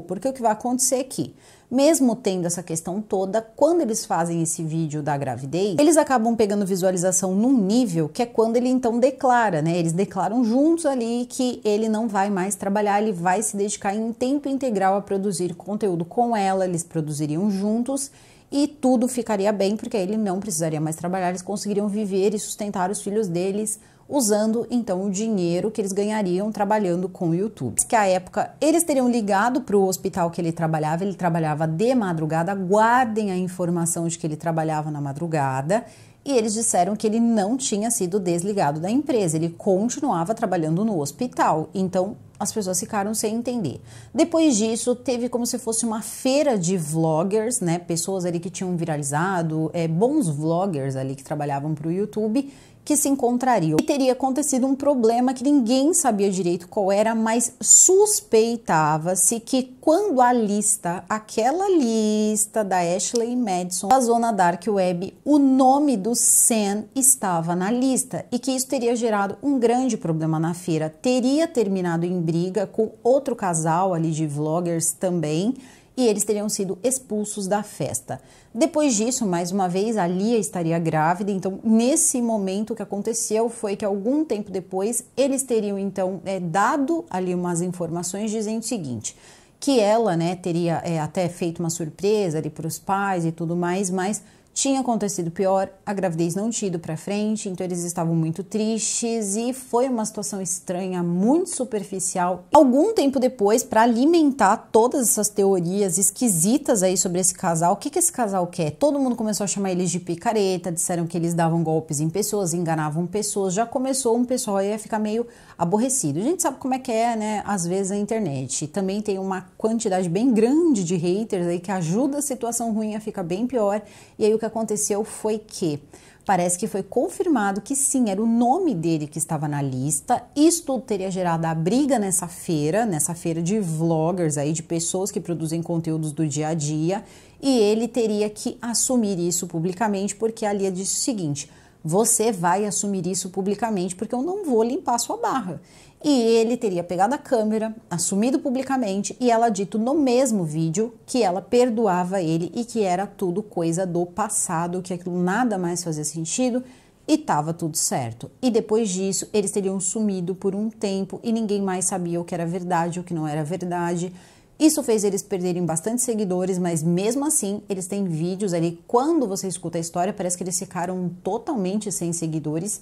porque o que vai acontecer é que mesmo tendo essa questão toda, quando eles fazem esse vídeo da gravidez, eles acabam pegando visualização num nível que é quando ele então declara, né? Eles declaram juntos ali que ele não vai mais trabalhar, ele vai se dedicar em tempo integral a produzir conteúdo com ela, eles produziriam juntos e tudo ficaria bem, porque ele não precisaria mais trabalhar, eles conseguiriam viver e sustentar os filhos deles usando então o dinheiro que eles ganhariam trabalhando com o YouTube. Que à época eles teriam ligado para o hospital que ele trabalhava, ele trabalhava de madrugada, guardem a informação de que ele trabalhava na madrugada. E eles disseram que ele não tinha sido desligado da empresa, ele continuava trabalhando no hospital. Então as pessoas ficaram sem entender. Depois disso, teve como se fosse uma feira de vloggers, né? Pessoas ali que tinham viralizado, é, bons vloggers ali que trabalhavam para o YouTube que se encontrariam. E teria acontecido um problema que ninguém sabia direito qual era, mas suspeitava-se que quando a lista, aquela lista da Ashley Madison, da zona dark web, o nome do Sam estava na lista e que isso teria gerado um grande problema na feira. Teria terminado em briga com outro casal ali de vloggers também e eles teriam sido expulsos da festa. Depois disso, mais uma vez, a Lia estaria grávida, então nesse momento o que aconteceu foi que algum tempo depois eles teriam então é, dado ali umas informações dizendo o seguinte que ela né, teria é, até feito uma surpresa ali para os pais e tudo mais, mas tinha acontecido pior, a gravidez não tinha ido para frente, então eles estavam muito tristes e foi uma situação estranha, muito superficial. Algum tempo depois, para alimentar todas essas teorias esquisitas aí sobre esse casal, o que, que esse casal quer? Todo mundo começou a chamar eles de picareta, disseram que eles davam golpes em pessoas, enganavam pessoas, já começou um pessoal aí a ficar meio aborrecido. A gente sabe como é que é, né? Às vezes a internet também tem uma quantidade bem grande de haters aí que ajuda a situação ruim a ficar bem pior e aí o que aconteceu foi que parece que foi confirmado que sim, era o nome dele que estava na lista. isto teria gerado a briga nessa feira, nessa feira de vloggers aí, de pessoas que produzem conteúdos do dia a dia, e ele teria que assumir isso publicamente, porque a Lia disse o seguinte: você vai assumir isso publicamente, porque eu não vou limpar sua barra. E ele teria pegado a câmera, assumido publicamente e ela dito no mesmo vídeo que ela perdoava ele e que era tudo coisa do passado, que aquilo nada mais fazia sentido e estava tudo certo. E depois disso, eles teriam sumido por um tempo e ninguém mais sabia o que era verdade, o que não era verdade. Isso fez eles perderem bastante seguidores, mas mesmo assim eles têm vídeos ali. Quando você escuta a história, parece que eles ficaram totalmente sem seguidores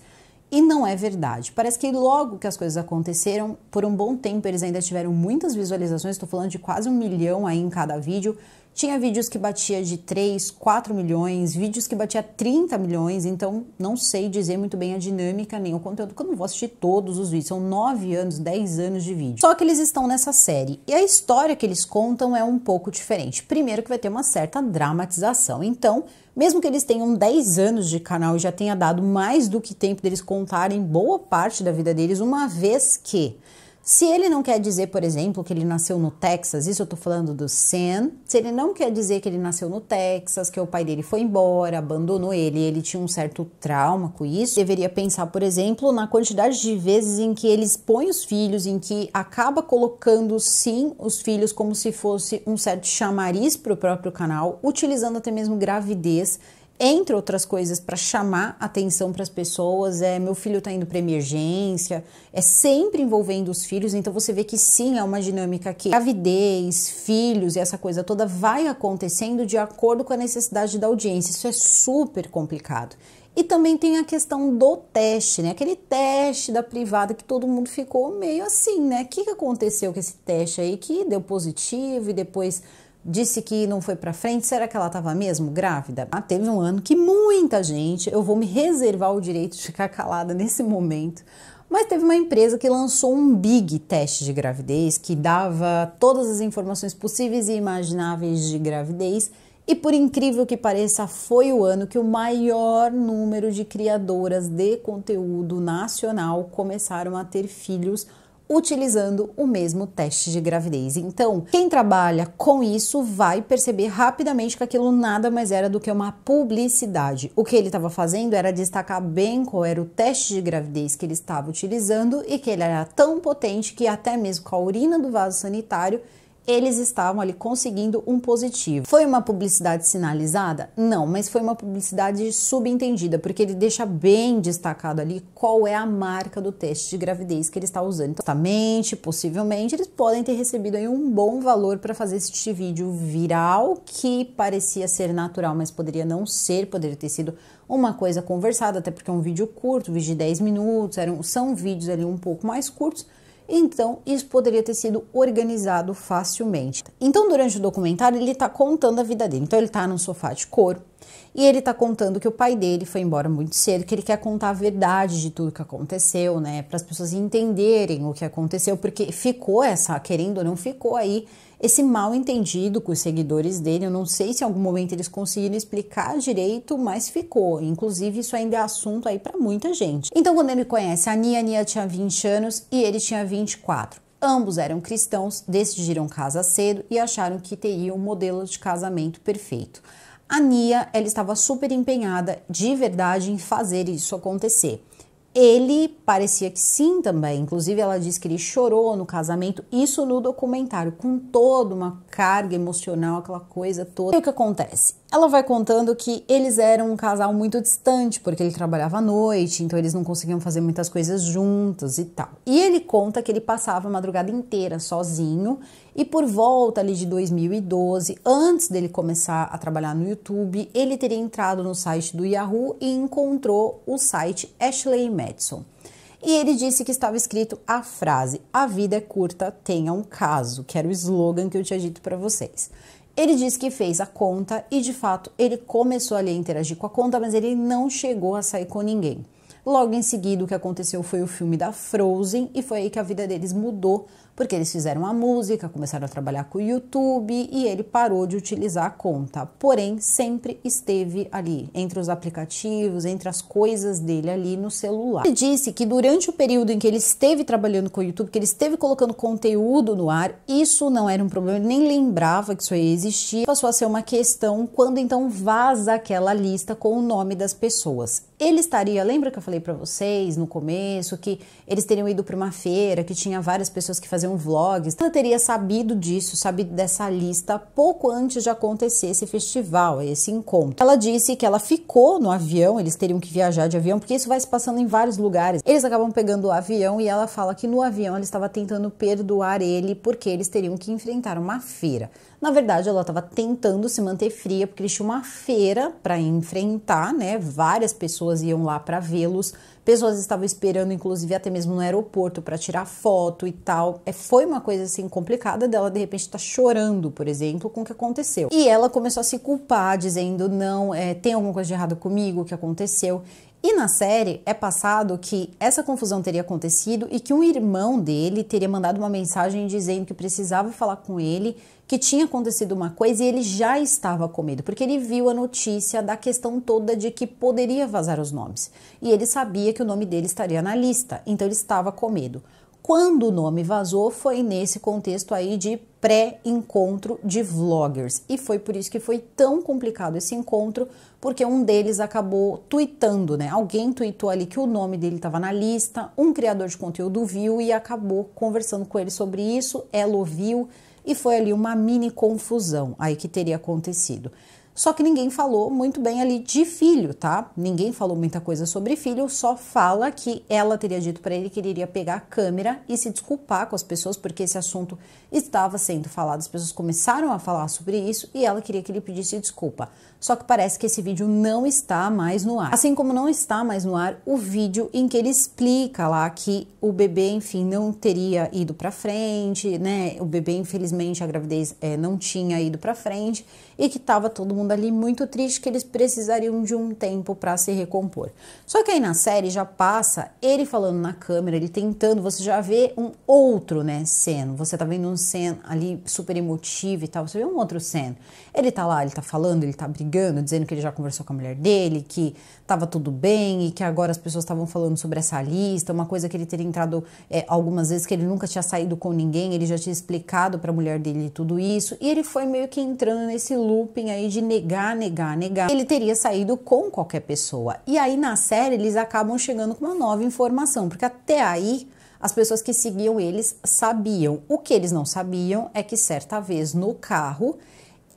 e não é verdade. Parece que logo que as coisas aconteceram, por um bom tempo eles ainda tiveram muitas visualizações, estou falando de quase um milhão aí em cada vídeo. Tinha vídeos que batia de 3, 4 milhões, vídeos que batia 30 milhões, então não sei dizer muito bem a dinâmica nem o conteúdo, porque eu não vou assistir todos os vídeos, são 9 anos, 10 anos de vídeo. Só que eles estão nessa série e a história que eles contam é um pouco diferente. Primeiro que vai ter uma certa dramatização, então mesmo que eles tenham 10 anos de canal e já tenha dado mais do que tempo deles contarem boa parte da vida deles, uma vez que se ele não quer dizer, por exemplo, que ele nasceu no Texas, isso eu tô falando do Sam, se ele não quer dizer que ele nasceu no Texas, que o pai dele foi embora, abandonou ele, ele tinha um certo trauma com isso, deveria pensar, por exemplo, na quantidade de vezes em que ele expõe os filhos, em que acaba colocando sim os filhos como se fosse um certo chamariz para o próprio canal, utilizando até mesmo gravidez entre outras coisas, para chamar atenção para as pessoas, é meu filho está indo para emergência, é sempre envolvendo os filhos, então você vê que sim, é uma dinâmica que gravidez, filhos e essa coisa toda vai acontecendo de acordo com a necessidade da audiência. Isso é super complicado. E também tem a questão do teste, né? Aquele teste da privada que todo mundo ficou meio assim, né? O que, que aconteceu com esse teste aí que deu positivo e depois disse que não foi para frente, será que ela estava mesmo grávida? Ah, teve um ano que muita gente, eu vou me reservar o direito de ficar calada nesse momento, mas teve uma empresa que lançou um big teste de gravidez que dava todas as informações possíveis e imagináveis de gravidez. E por incrível que pareça, foi o ano que o maior número de criadoras de conteúdo nacional começaram a ter filhos utilizando o mesmo teste de gravidez. Então, quem trabalha com isso vai perceber rapidamente que aquilo nada mais era do que uma publicidade. O que ele estava fazendo era destacar bem qual era o teste de gravidez que ele estava utilizando e que ele era tão potente que até mesmo com a urina do vaso sanitário eles estavam ali conseguindo um positivo. Foi uma publicidade sinalizada? Não, mas foi uma publicidade subentendida, porque ele deixa bem destacado ali qual é a marca do teste de gravidez que ele está usando. Então, possivelmente, eles podem ter recebido aí um bom valor para fazer este vídeo viral, que parecia ser natural, mas poderia não ser, poderia ter sido uma coisa conversada, até porque é um vídeo curto, vídeo de 10 minutos, eram, são vídeos ali um pouco mais curtos, então isso poderia ter sido organizado facilmente. Então, durante o documentário, ele está contando a vida dele. Então, ele está num sofá de couro e ele está contando que o pai dele foi embora muito cedo, que ele quer contar a verdade de tudo que aconteceu, né, para as pessoas entenderem o que aconteceu, porque ficou essa, querendo ou não, ficou aí esse mal entendido com os seguidores dele. Eu não sei se em algum momento eles conseguiram explicar direito, mas ficou. Inclusive, isso ainda é assunto aí para muita gente. Então, quando ele conhece a Nia, a Nia tinha 20 anos e ele tinha 24. Ambos eram cristãos, decidiram casar cedo e acharam que teria um modelo de casamento perfeito. A Nia, ela estava super empenhada de verdade em fazer isso acontecer ele parecia que sim também. Inclusive, ela disse que ele chorou no casamento, isso no documentário, com toda uma carga emocional, aquela coisa toda. E o que acontece? Ela vai contando que eles eram um casal muito distante, porque ele trabalhava à noite, então eles não conseguiam fazer muitas coisas juntos e tal. E ele conta que ele passava a madrugada inteira sozinho e por volta ali de 2012, antes dele começar a trabalhar no YouTube, ele teria entrado no site do Yahoo e encontrou o site Ashley Madison. E ele disse que estava escrito a frase: "A vida é curta, tenha um caso", que era o slogan que eu tinha dito para vocês. Ele disse que fez a conta e de fato ele começou ali a interagir com a conta, mas ele não chegou a sair com ninguém. Logo em seguida, o que aconteceu foi o filme da Frozen e foi aí que a vida deles mudou, porque eles fizeram a música, começaram a trabalhar com o YouTube e ele parou de utilizar a conta. Porém, sempre esteve ali, entre os aplicativos, entre as coisas dele ali no celular. Ele disse que durante o período em que ele esteve trabalhando com o YouTube, que ele esteve colocando conteúdo no ar, isso não era um problema, ele nem lembrava que isso aí existia, passou a ser uma questão quando então vaza aquela lista com o nome das pessoas ele estaria, lembra que eu falei para vocês no começo que eles teriam ido para uma feira, que tinha várias pessoas que faziam vlogs. Ela teria sabido disso, sabido dessa lista pouco antes de acontecer esse festival, esse encontro. Ela disse que ela ficou no avião, eles teriam que viajar de avião, porque isso vai se passando em vários lugares. Eles acabam pegando o avião e ela fala que no avião ela estava tentando perdoar ele porque eles teriam que enfrentar uma feira. Na verdade, ela estava tentando se manter fria porque eles tinham uma feira para enfrentar, né? Várias pessoas iam lá para vê-los. Pessoas estavam esperando, inclusive, até mesmo no aeroporto para tirar foto e tal. É, foi uma coisa assim complicada dela, de repente, tá chorando, por exemplo, com o que aconteceu. E ela começou a se culpar, dizendo: não, é, tem alguma coisa de errado comigo o que aconteceu. E na série é passado que essa confusão teria acontecido e que um irmão dele teria mandado uma mensagem dizendo que precisava falar com ele, que tinha acontecido uma coisa e ele já estava com medo, porque ele viu a notícia da questão toda de que poderia vazar os nomes. E ele sabia que o nome dele estaria na lista, então ele estava com medo. Quando o nome vazou, foi nesse contexto aí de pré-encontro de vloggers. E foi por isso que foi tão complicado esse encontro, porque um deles acabou tweetando, né? Alguém tweetou ali que o nome dele estava na lista, um criador de conteúdo viu e acabou conversando com ele sobre isso, ela ouviu e foi ali uma mini confusão aí que teria acontecido. Só que ninguém falou muito bem ali de filho, tá? Ninguém falou muita coisa sobre filho, só fala que ela teria dito para ele que ele iria pegar a câmera e se desculpar com as pessoas, porque esse assunto estava sendo falado, as pessoas começaram a falar sobre isso e ela queria que ele pedisse desculpa. Só que parece que esse vídeo não está mais no ar. Assim como não está mais no ar o vídeo em que ele explica lá que o bebê, enfim, não teria ido para frente, né? O bebê, infelizmente, a gravidez é, não tinha ido para frente e que estava todo mundo ali muito triste que eles precisariam de um tempo para se recompor. Só que aí na série já passa ele falando na câmera, ele tentando, você já vê um outro, né, seno. Você tá vendo um seno ali super emotivo e tal, você vê um outro seno. Ele tá lá, ele tá falando, ele tá brincando ligando, dizendo que ele já conversou com a mulher dele, que estava tudo bem e que agora as pessoas estavam falando sobre essa lista, uma coisa que ele teria entrado é, algumas vezes, que ele nunca tinha saído com ninguém, ele já tinha explicado para a mulher dele tudo isso, e ele foi meio que entrando nesse looping aí de negar, negar, negar. Ele teria saído com qualquer pessoa. E aí na série eles acabam chegando com uma nova informação, porque até aí as pessoas que seguiam eles sabiam. O que eles não sabiam é que certa vez no carro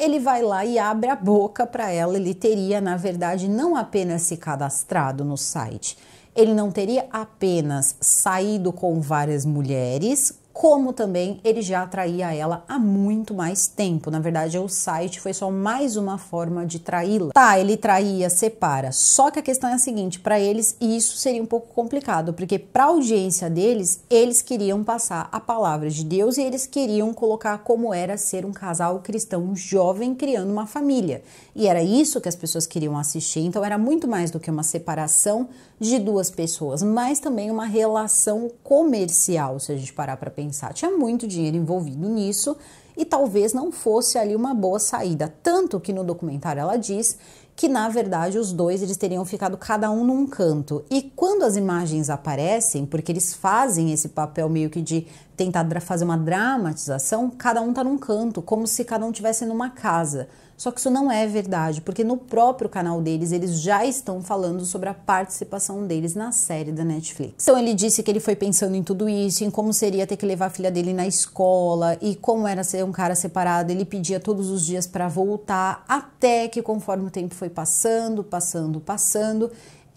ele vai lá e abre a boca para ela. Ele teria, na verdade, não apenas se cadastrado no site, ele não teria apenas saído com várias mulheres, como também ele já atraía ela há muito mais tempo. Na verdade, o site foi só mais uma forma de traí-la. Tá, ele traía, separa. Só que a questão é a seguinte, para eles isso seria um pouco complicado, porque para a audiência deles, eles queriam passar a palavra de Deus e eles queriam colocar como era ser um casal cristão jovem criando uma família. E era isso que as pessoas queriam assistir, então era muito mais do que uma separação de duas pessoas, mas também uma relação comercial, se a gente parar para pensar pensar. Tinha muito dinheiro envolvido nisso e talvez não fosse ali uma boa saída. Tanto que no documentário ela diz que na verdade os dois eles teriam ficado cada um num canto. E quando as imagens aparecem, porque eles fazem esse papel meio que de tentar fazer uma dramatização, cada um tá num canto, como se cada um tivesse numa casa. Só que isso não é verdade, porque no próprio canal deles eles já estão falando sobre a participação deles na série da Netflix. Então ele disse que ele foi pensando em tudo isso, em como seria ter que levar a filha dele na escola e como era ser um cara separado. Ele pedia todos os dias para voltar, até que conforme o tempo foi passando, passando, passando,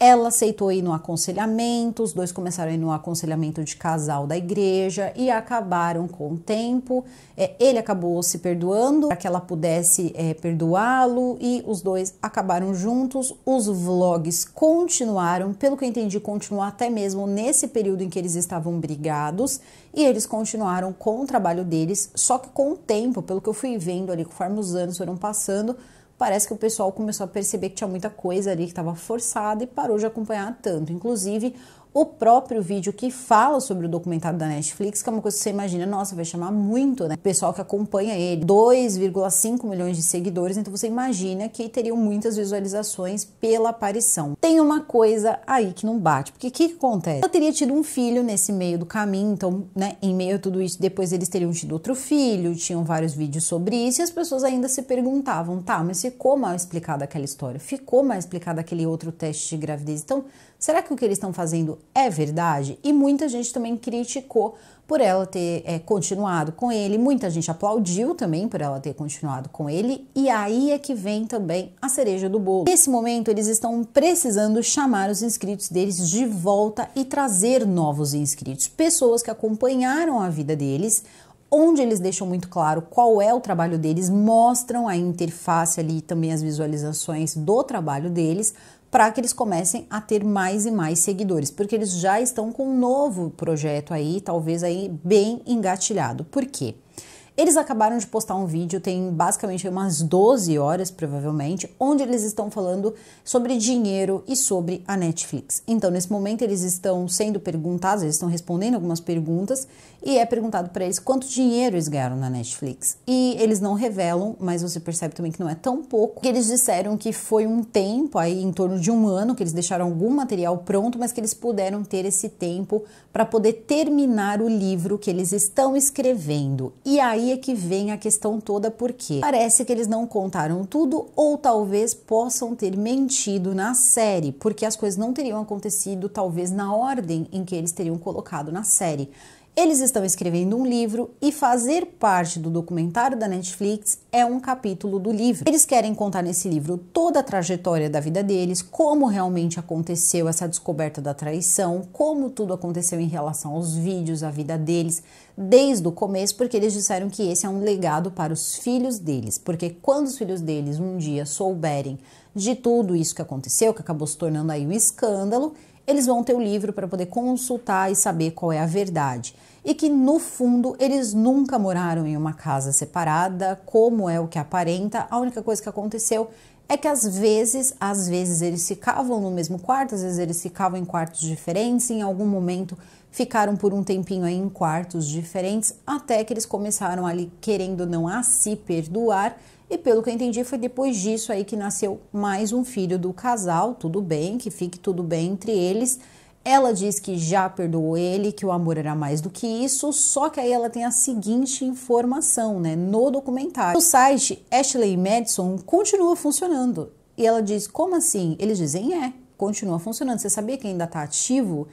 ela aceitou ir no aconselhamento, os dois começaram a ir no aconselhamento de casal da igreja e acabaram com o tempo. É, ele acabou se perdoando para que ela pudesse é, perdoá-lo e os dois acabaram juntos. Os vlogs continuaram, pelo que eu entendi, continuou até mesmo nesse período em que eles estavam brigados e eles continuaram com o trabalho deles, só que com o tempo, pelo que eu fui vendo ali, conforme os anos foram passando parece que o pessoal começou a perceber que tinha muita coisa ali que estava forçada e parou de acompanhar tanto. Inclusive, o próprio vídeo que fala sobre o documentário da Netflix, que é uma coisa que você imagina, nossa, vai chamar muito, né? O pessoal que acompanha ele, 2,5 milhões de seguidores, então você imagina que teriam muitas visualizações pela aparição. Tem uma coisa aí que não bate, porque o que, que acontece? Ela teria tido um filho nesse meio do caminho, então, né, em meio a tudo isso, depois eles teriam tido outro filho, tinham vários vídeos sobre isso, e as pessoas ainda se perguntavam, tá, mas ficou mal explicada aquela história, ficou mal explicada aquele outro teste de gravidez, então Será que o que eles estão fazendo é verdade? E muita gente também criticou por ela ter é, continuado com ele, muita gente aplaudiu também por ela ter continuado com ele, e aí é que vem também a cereja do bolo. Nesse momento, eles estão precisando chamar os inscritos deles de volta e trazer novos inscritos, pessoas que acompanharam a vida deles, onde eles deixam muito claro qual é o trabalho deles, mostram a interface ali também as visualizações do trabalho deles para que eles comecem a ter mais e mais seguidores, porque eles já estão com um novo projeto aí, talvez aí bem engatilhado. Por quê? Eles acabaram de postar um vídeo, tem basicamente umas 12 horas, provavelmente, onde eles estão falando sobre dinheiro e sobre a Netflix. Então, nesse momento, eles estão sendo perguntados, eles estão respondendo algumas perguntas e é perguntado para eles quanto dinheiro eles ganharam na Netflix. E eles não revelam, mas você percebe também que não é tão pouco. Que eles disseram que foi um tempo, aí em torno de um ano, que eles deixaram algum material pronto, mas que eles puderam ter esse tempo para poder terminar o livro que eles estão escrevendo. E aí aí é que vem a questão toda, porque parece que eles não contaram tudo ou talvez possam ter mentido na série, porque as coisas não teriam acontecido talvez na ordem em que eles teriam colocado na série. Eles estão escrevendo um livro e fazer parte do documentário da Netflix é um capítulo do livro. Eles querem contar nesse livro toda a trajetória da vida deles, como realmente aconteceu essa descoberta da traição, como tudo aconteceu em relação aos vídeos, a vida deles, desde o começo, porque eles disseram que esse é um legado para os filhos deles, porque quando os filhos deles um dia souberem de tudo isso que aconteceu, que acabou se tornando aí um escândalo, eles vão ter o livro para poder consultar e saber qual é a verdade. E que no fundo eles nunca moraram em uma casa separada, como é o que aparenta. A única coisa que aconteceu é que às vezes, às vezes eles ficavam no mesmo quarto, às vezes eles ficavam em quartos diferentes, em algum momento ficaram por um tempinho aí em quartos diferentes, até que eles começaram ali querendo não a se perdoar e pelo que eu entendi, foi depois disso aí que nasceu mais um filho do casal, tudo bem, que fique tudo bem entre eles. Ela diz que já perdoou ele, que o amor era mais do que isso, só que aí ela tem a seguinte informação, né, no documentário. O site Ashley Madison continua funcionando. E ela diz: "Como assim?" Eles dizem: "É, continua funcionando. Você sabia que ainda está ativo?"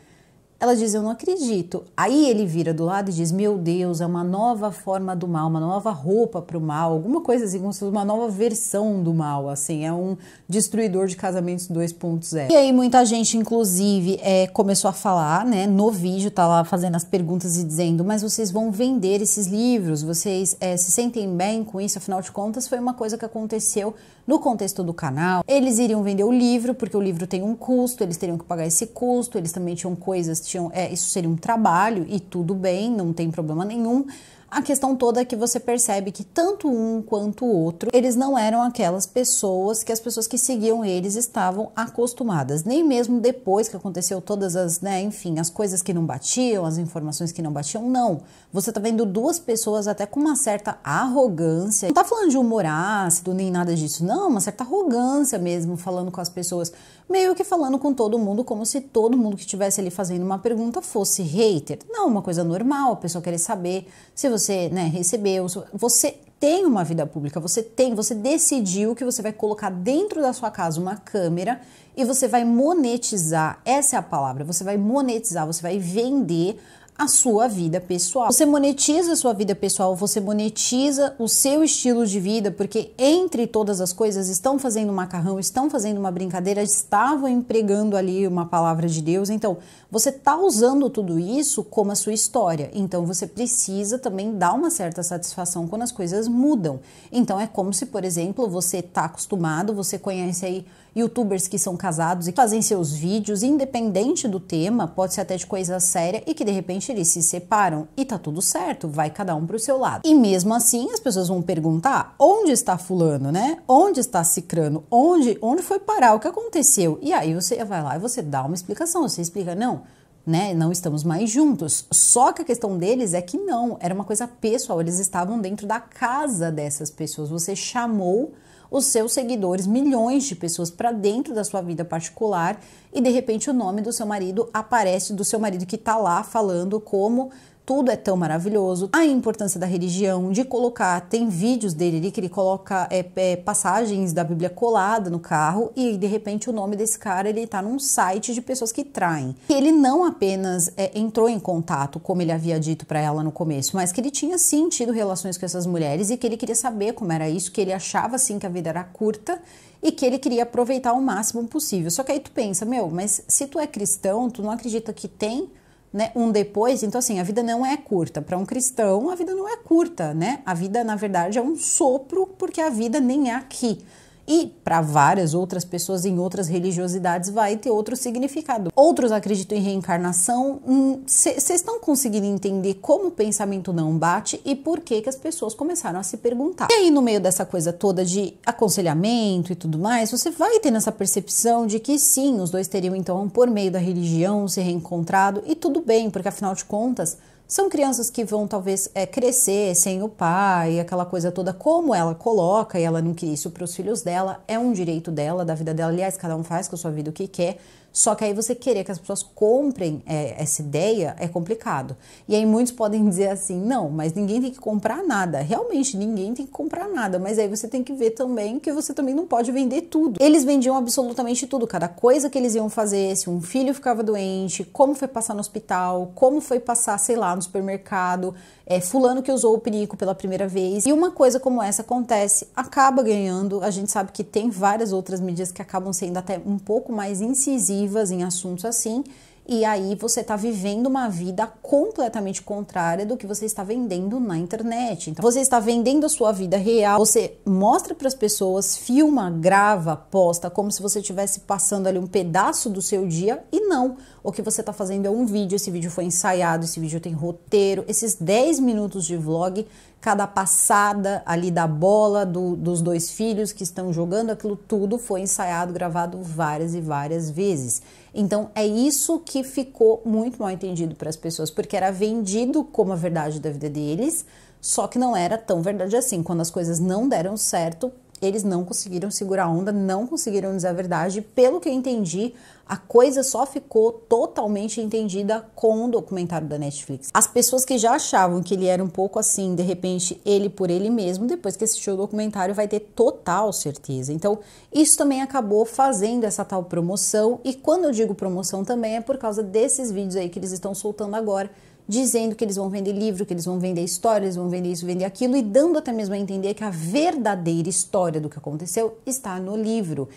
Ela diz: Eu não acredito. Aí ele vira do lado e diz: Meu Deus, é uma nova forma do mal, uma nova roupa para o mal, alguma coisa assim, como se fosse uma nova versão do mal, assim, é um destruidor de casamentos 2.0. E aí muita gente, inclusive, é, começou a falar, né, no vídeo, tá lá fazendo as perguntas e dizendo: Mas vocês vão vender esses livros? Vocês é, se sentem bem com isso? Afinal de contas, foi uma coisa que aconteceu no contexto do canal, eles iriam vender o livro, porque o livro tem um custo, eles teriam que pagar esse custo, eles também tinham coisas, tinham, é, isso seria um trabalho e tudo bem, não tem problema nenhum. A questão toda é que você percebe que tanto um quanto o outro, eles não eram aquelas pessoas que as pessoas que seguiam eles estavam acostumadas, nem mesmo depois que aconteceu todas as, né, enfim, as coisas que não batiam, as informações que não batiam, não. Você tá vendo duas pessoas até com uma certa arrogância. Não tá falando de humor ácido nem nada disso, não, uma certa arrogância mesmo falando com as pessoas meio que falando com todo mundo como se todo mundo que estivesse ali fazendo uma pergunta fosse hater. Não, uma coisa normal, a pessoa querer saber se você né, recebeu, você tem uma vida pública, você tem, você decidiu que você vai colocar dentro da sua casa uma câmera e você vai monetizar, essa é a palavra, você vai monetizar, você vai vender a sua vida pessoal. Você monetiza a sua vida pessoal, você monetiza o seu estilo de vida, porque entre todas as coisas estão fazendo macarrão, estão fazendo uma brincadeira, estavam empregando ali uma palavra de Deus. Então, você está usando tudo isso como a sua história. Então, você precisa também dar uma certa satisfação quando as coisas mudam. Então, é como se, por exemplo, você está acostumado, você conhece aí youtubers que são casados e fazem seus vídeos, independente do tema, pode ser até de coisa séria, e que de repente eles se separam e tá tudo certo, vai cada um pro seu lado. E mesmo assim, as pessoas vão perguntar: onde está Fulano, né? Onde está Cicrano? Onde, onde foi parar? O que aconteceu? E aí você vai lá e você dá uma explicação, você explica, não. Né? Não estamos mais juntos. Só que a questão deles é que não, era uma coisa pessoal, eles estavam dentro da casa dessas pessoas. Você chamou os seus seguidores, milhões de pessoas para dentro da sua vida particular e de repente o nome do seu marido aparece do seu marido que está lá falando como tudo é tão maravilhoso, a importância da religião, de colocar, tem vídeos dele ali que ele coloca é, é, passagens da Bíblia colada no carro e de repente o nome desse cara ele tá num site de pessoas que traem. E ele não apenas é, entrou em contato, como ele havia dito para ela no começo, mas que ele tinha sim tido relações com essas mulheres e que ele queria saber como era isso, que ele achava sim que a vida era curta e que ele queria aproveitar o máximo possível. Só que aí tu pensa, meu, mas se tu é cristão, tu não acredita que tem né, um depois. Então, assim, a vida não é curta. Para um cristão, a vida não é curta, né? A vida, na verdade, é um sopro, porque a vida nem é aqui. E para várias outras pessoas em outras religiosidades vai ter outro significado. Outros acreditam em reencarnação. Vocês hum, estão conseguindo entender como o pensamento não bate e por que, que as pessoas começaram a se perguntar. E aí, no meio dessa coisa toda de aconselhamento e tudo mais, você vai tendo essa percepção de que sim, os dois teriam então, por meio da religião, se reencontrado e tudo bem, porque afinal de contas são crianças que vão talvez é, crescer sem o pai, aquela coisa toda, como ela coloca, e ela não quer isso para os filhos dela, é um direito dela, da vida dela. Aliás, cada um faz com a sua vida o que quer. Só que aí você querer que as pessoas comprem é, essa ideia é complicado. E aí muitos podem dizer assim: não, mas ninguém tem que comprar nada. Realmente, ninguém tem que comprar nada. Mas aí você tem que ver também que você também não pode vender tudo. Eles vendiam absolutamente tudo, cada coisa que eles iam fazer, se um filho ficava doente, como foi passar no hospital, como foi passar, sei lá, no supermercado, é, fulano que usou o perigo pela primeira vez. E uma coisa como essa acontece, acaba ganhando. A gente sabe que tem várias outras medidas que acabam sendo até um pouco mais incisivas agressivas em assuntos assim, e aí você está vivendo uma vida completamente contrária do que você está vendendo na internet. Então, você está vendendo a sua vida real, você mostra para as pessoas, filma, grava, posta, como se você estivesse passando ali um pedaço do seu dia e não. O que você está fazendo é um vídeo, esse vídeo foi ensaiado, esse vídeo tem roteiro, esses 10 minutos de vlog cada passada ali da bola do, dos dois filhos que estão jogando, aquilo tudo foi ensaiado, gravado várias e várias vezes. Então é isso que ficou muito mal entendido para as pessoas, porque era vendido como a verdade da vida deles, só que não era tão verdade assim. Quando as coisas não deram certo, eles não conseguiram segurar a onda, não conseguiram dizer a verdade. Pelo que eu entendi, a coisa só ficou totalmente entendida com o documentário da Netflix. As pessoas que já achavam que ele era um pouco assim, de repente, ele por ele mesmo, depois que assistiu o documentário, vai ter total certeza. Então, isso também acabou fazendo essa tal promoção. E quando eu digo promoção também é por causa desses vídeos aí que eles estão soltando agora dizendo que eles vão vender livro, que eles vão vender história, eles vão vender isso, vender aquilo, e dando até mesmo a entender que a verdadeira história do que aconteceu está no livro.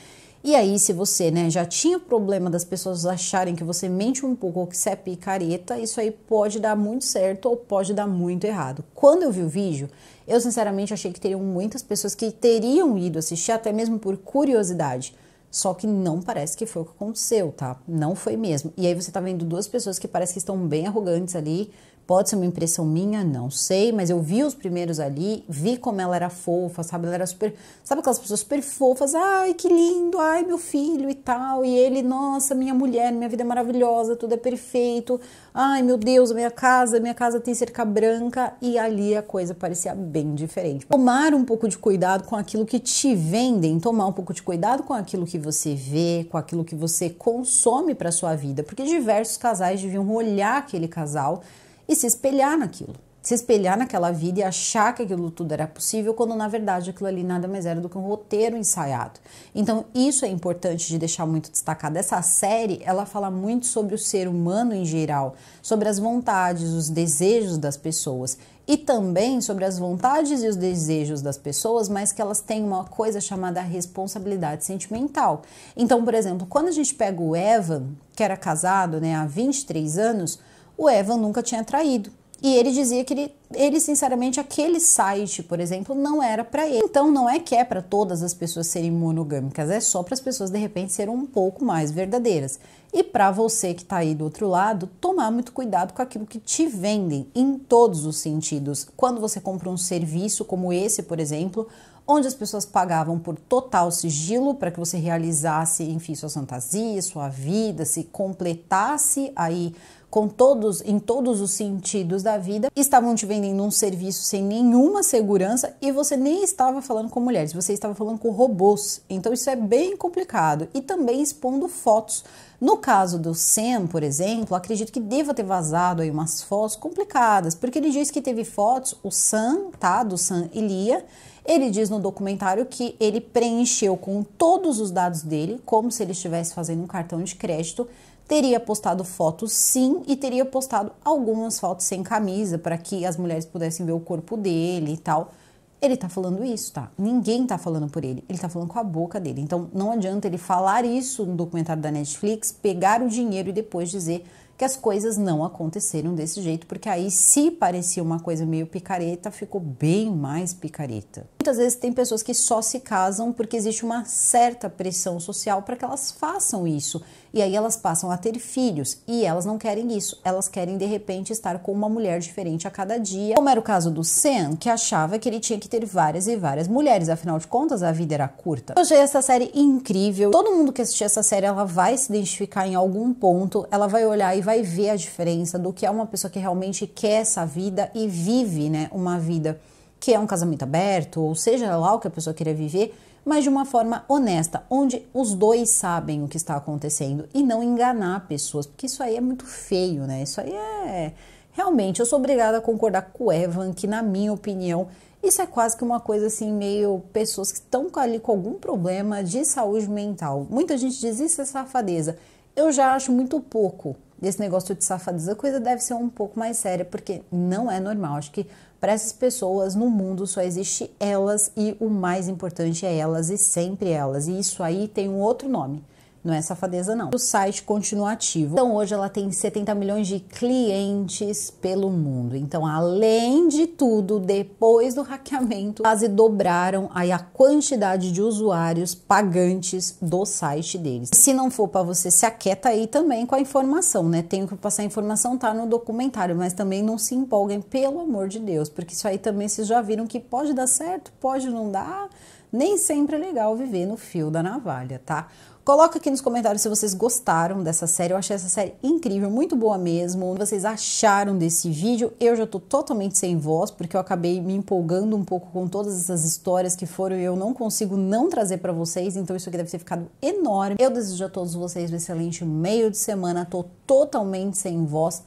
E aí, se você né, já tinha o problema das pessoas acharem que você mente um pouco ou que você é picareta, isso aí pode dar muito certo ou pode dar muito errado. Quando eu vi o vídeo, eu sinceramente achei que teriam muitas pessoas que teriam ido assistir, até mesmo por curiosidade. Só que não parece que foi o que aconteceu, tá? Não foi mesmo. E aí você tá vendo duas pessoas que parece que estão bem arrogantes ali, Pode ser uma impressão minha, não sei, mas eu vi os primeiros ali, vi como ela era fofa, sabe? Ela era super. Sabe aquelas pessoas super fofas? Ai, que lindo, ai, meu filho e tal. E ele, nossa, minha mulher, minha vida é maravilhosa, tudo é perfeito. Ai, meu Deus, minha casa, minha casa tem cerca branca. E ali a coisa parecia bem diferente. Tomar um pouco de cuidado com aquilo que te vendem, tomar um pouco de cuidado com aquilo que você vê, com aquilo que você consome para sua vida, porque diversos casais deviam olhar aquele casal e se espelhar naquilo. Se espelhar naquela vida e achar que aquilo tudo era possível, quando na verdade aquilo ali nada mais era do que um roteiro ensaiado. Então, isso é importante de deixar muito destacado. Essa série, ela fala muito sobre o ser humano em geral, sobre as vontades, os desejos das pessoas e também sobre as vontades e os desejos das pessoas, mas que elas têm uma coisa chamada responsabilidade sentimental. Então, por exemplo, quando a gente pega o Evan, que era casado né, há 23 anos, o Evan nunca tinha traído. E ele dizia que ele, ele sinceramente, aquele site, por exemplo, não era para ele. Então, não é que é para todas as pessoas serem monogâmicas, é só para as pessoas, de repente, serem um pouco mais verdadeiras. E para você que está aí do outro lado, tomar muito cuidado com aquilo que te vendem, em todos os sentidos. Quando você compra um serviço como esse, por exemplo, onde as pessoas pagavam por total sigilo para que você realizasse, enfim, suas fantasias, sua vida, se completasse aí com todos em todos os sentidos da vida, estavam te vendendo um serviço sem nenhuma segurança e você nem estava falando com mulheres, você estava falando com robôs. Então isso é bem complicado e também expondo fotos. No caso do Sam, por exemplo, acredito que deva ter vazado aí umas fotos complicadas, porque ele diz que teve fotos, o Sam, tá, do Sam Lia. ele diz no documentário que ele preencheu com todos os dados dele, como se ele estivesse fazendo um cartão de crédito, teria postado fotos sim e teria postado algumas fotos sem camisa para que as mulheres pudessem ver o corpo dele e tal. Ele tá falando isso, tá? Ninguém tá falando por ele, ele tá falando com a boca dele. Então não adianta ele falar isso no documentário da Netflix, pegar o dinheiro e depois dizer que as coisas não aconteceram desse jeito, porque aí se parecia uma coisa meio picareta, ficou bem mais picareta. Muitas vezes tem pessoas que só se casam porque existe uma certa pressão social para que elas façam isso. E aí elas passam a ter filhos e elas não querem isso. Elas querem de repente estar com uma mulher diferente a cada dia. Como era o caso do Sen, que achava que ele tinha que ter várias e várias mulheres, afinal de contas a vida era curta. Eu achei essa série incrível. Todo mundo que assistir essa série, ela vai se identificar em algum ponto, ela vai olhar e vai ver a diferença do que é uma pessoa que realmente quer essa vida e vive, né, uma vida que é um casamento aberto, ou seja lá o que a pessoa queria viver mas de uma forma honesta, onde os dois sabem o que está acontecendo e não enganar pessoas, porque isso aí é muito feio, né? Isso aí é. Realmente, eu sou obrigada a concordar com o Evan, que, na minha opinião, isso é quase que uma coisa assim, meio pessoas que estão ali com algum problema de saúde mental. Muita gente diz isso é safadeza. Eu já acho muito pouco desse negócio de safadeza. A coisa deve ser um pouco mais séria, porque não é normal. Acho que para essas pessoas, no mundo só existe elas e o mais importante é elas e sempre elas. E isso aí tem um outro nome não é safadeza, não. O site continua ativo. Então, hoje ela tem 70 milhões de clientes pelo mundo. Então, além de tudo, depois do hackeamento, quase dobraram aí a quantidade de usuários pagantes do site deles. E se não for para você, se aquieta aí também com a informação, né? Tenho que passar a informação, tá no documentário, mas também não se empolguem, pelo amor de Deus, porque isso aí também vocês já viram que pode dar certo, pode não dar. Nem sempre é legal viver no fio da navalha, tá? Coloca aqui nos comentários se vocês gostaram dessa série. Eu achei essa série incrível, muito boa mesmo. O que vocês acharam desse vídeo? Eu já tô totalmente sem voz, porque eu acabei me empolgando um pouco com todas essas histórias que foram e eu não consigo não trazer para vocês, então isso aqui deve ter ficado enorme. Eu desejo a todos vocês um excelente meio de semana. Tô totalmente sem voz.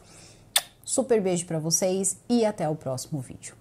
Super beijo para vocês e até o próximo vídeo.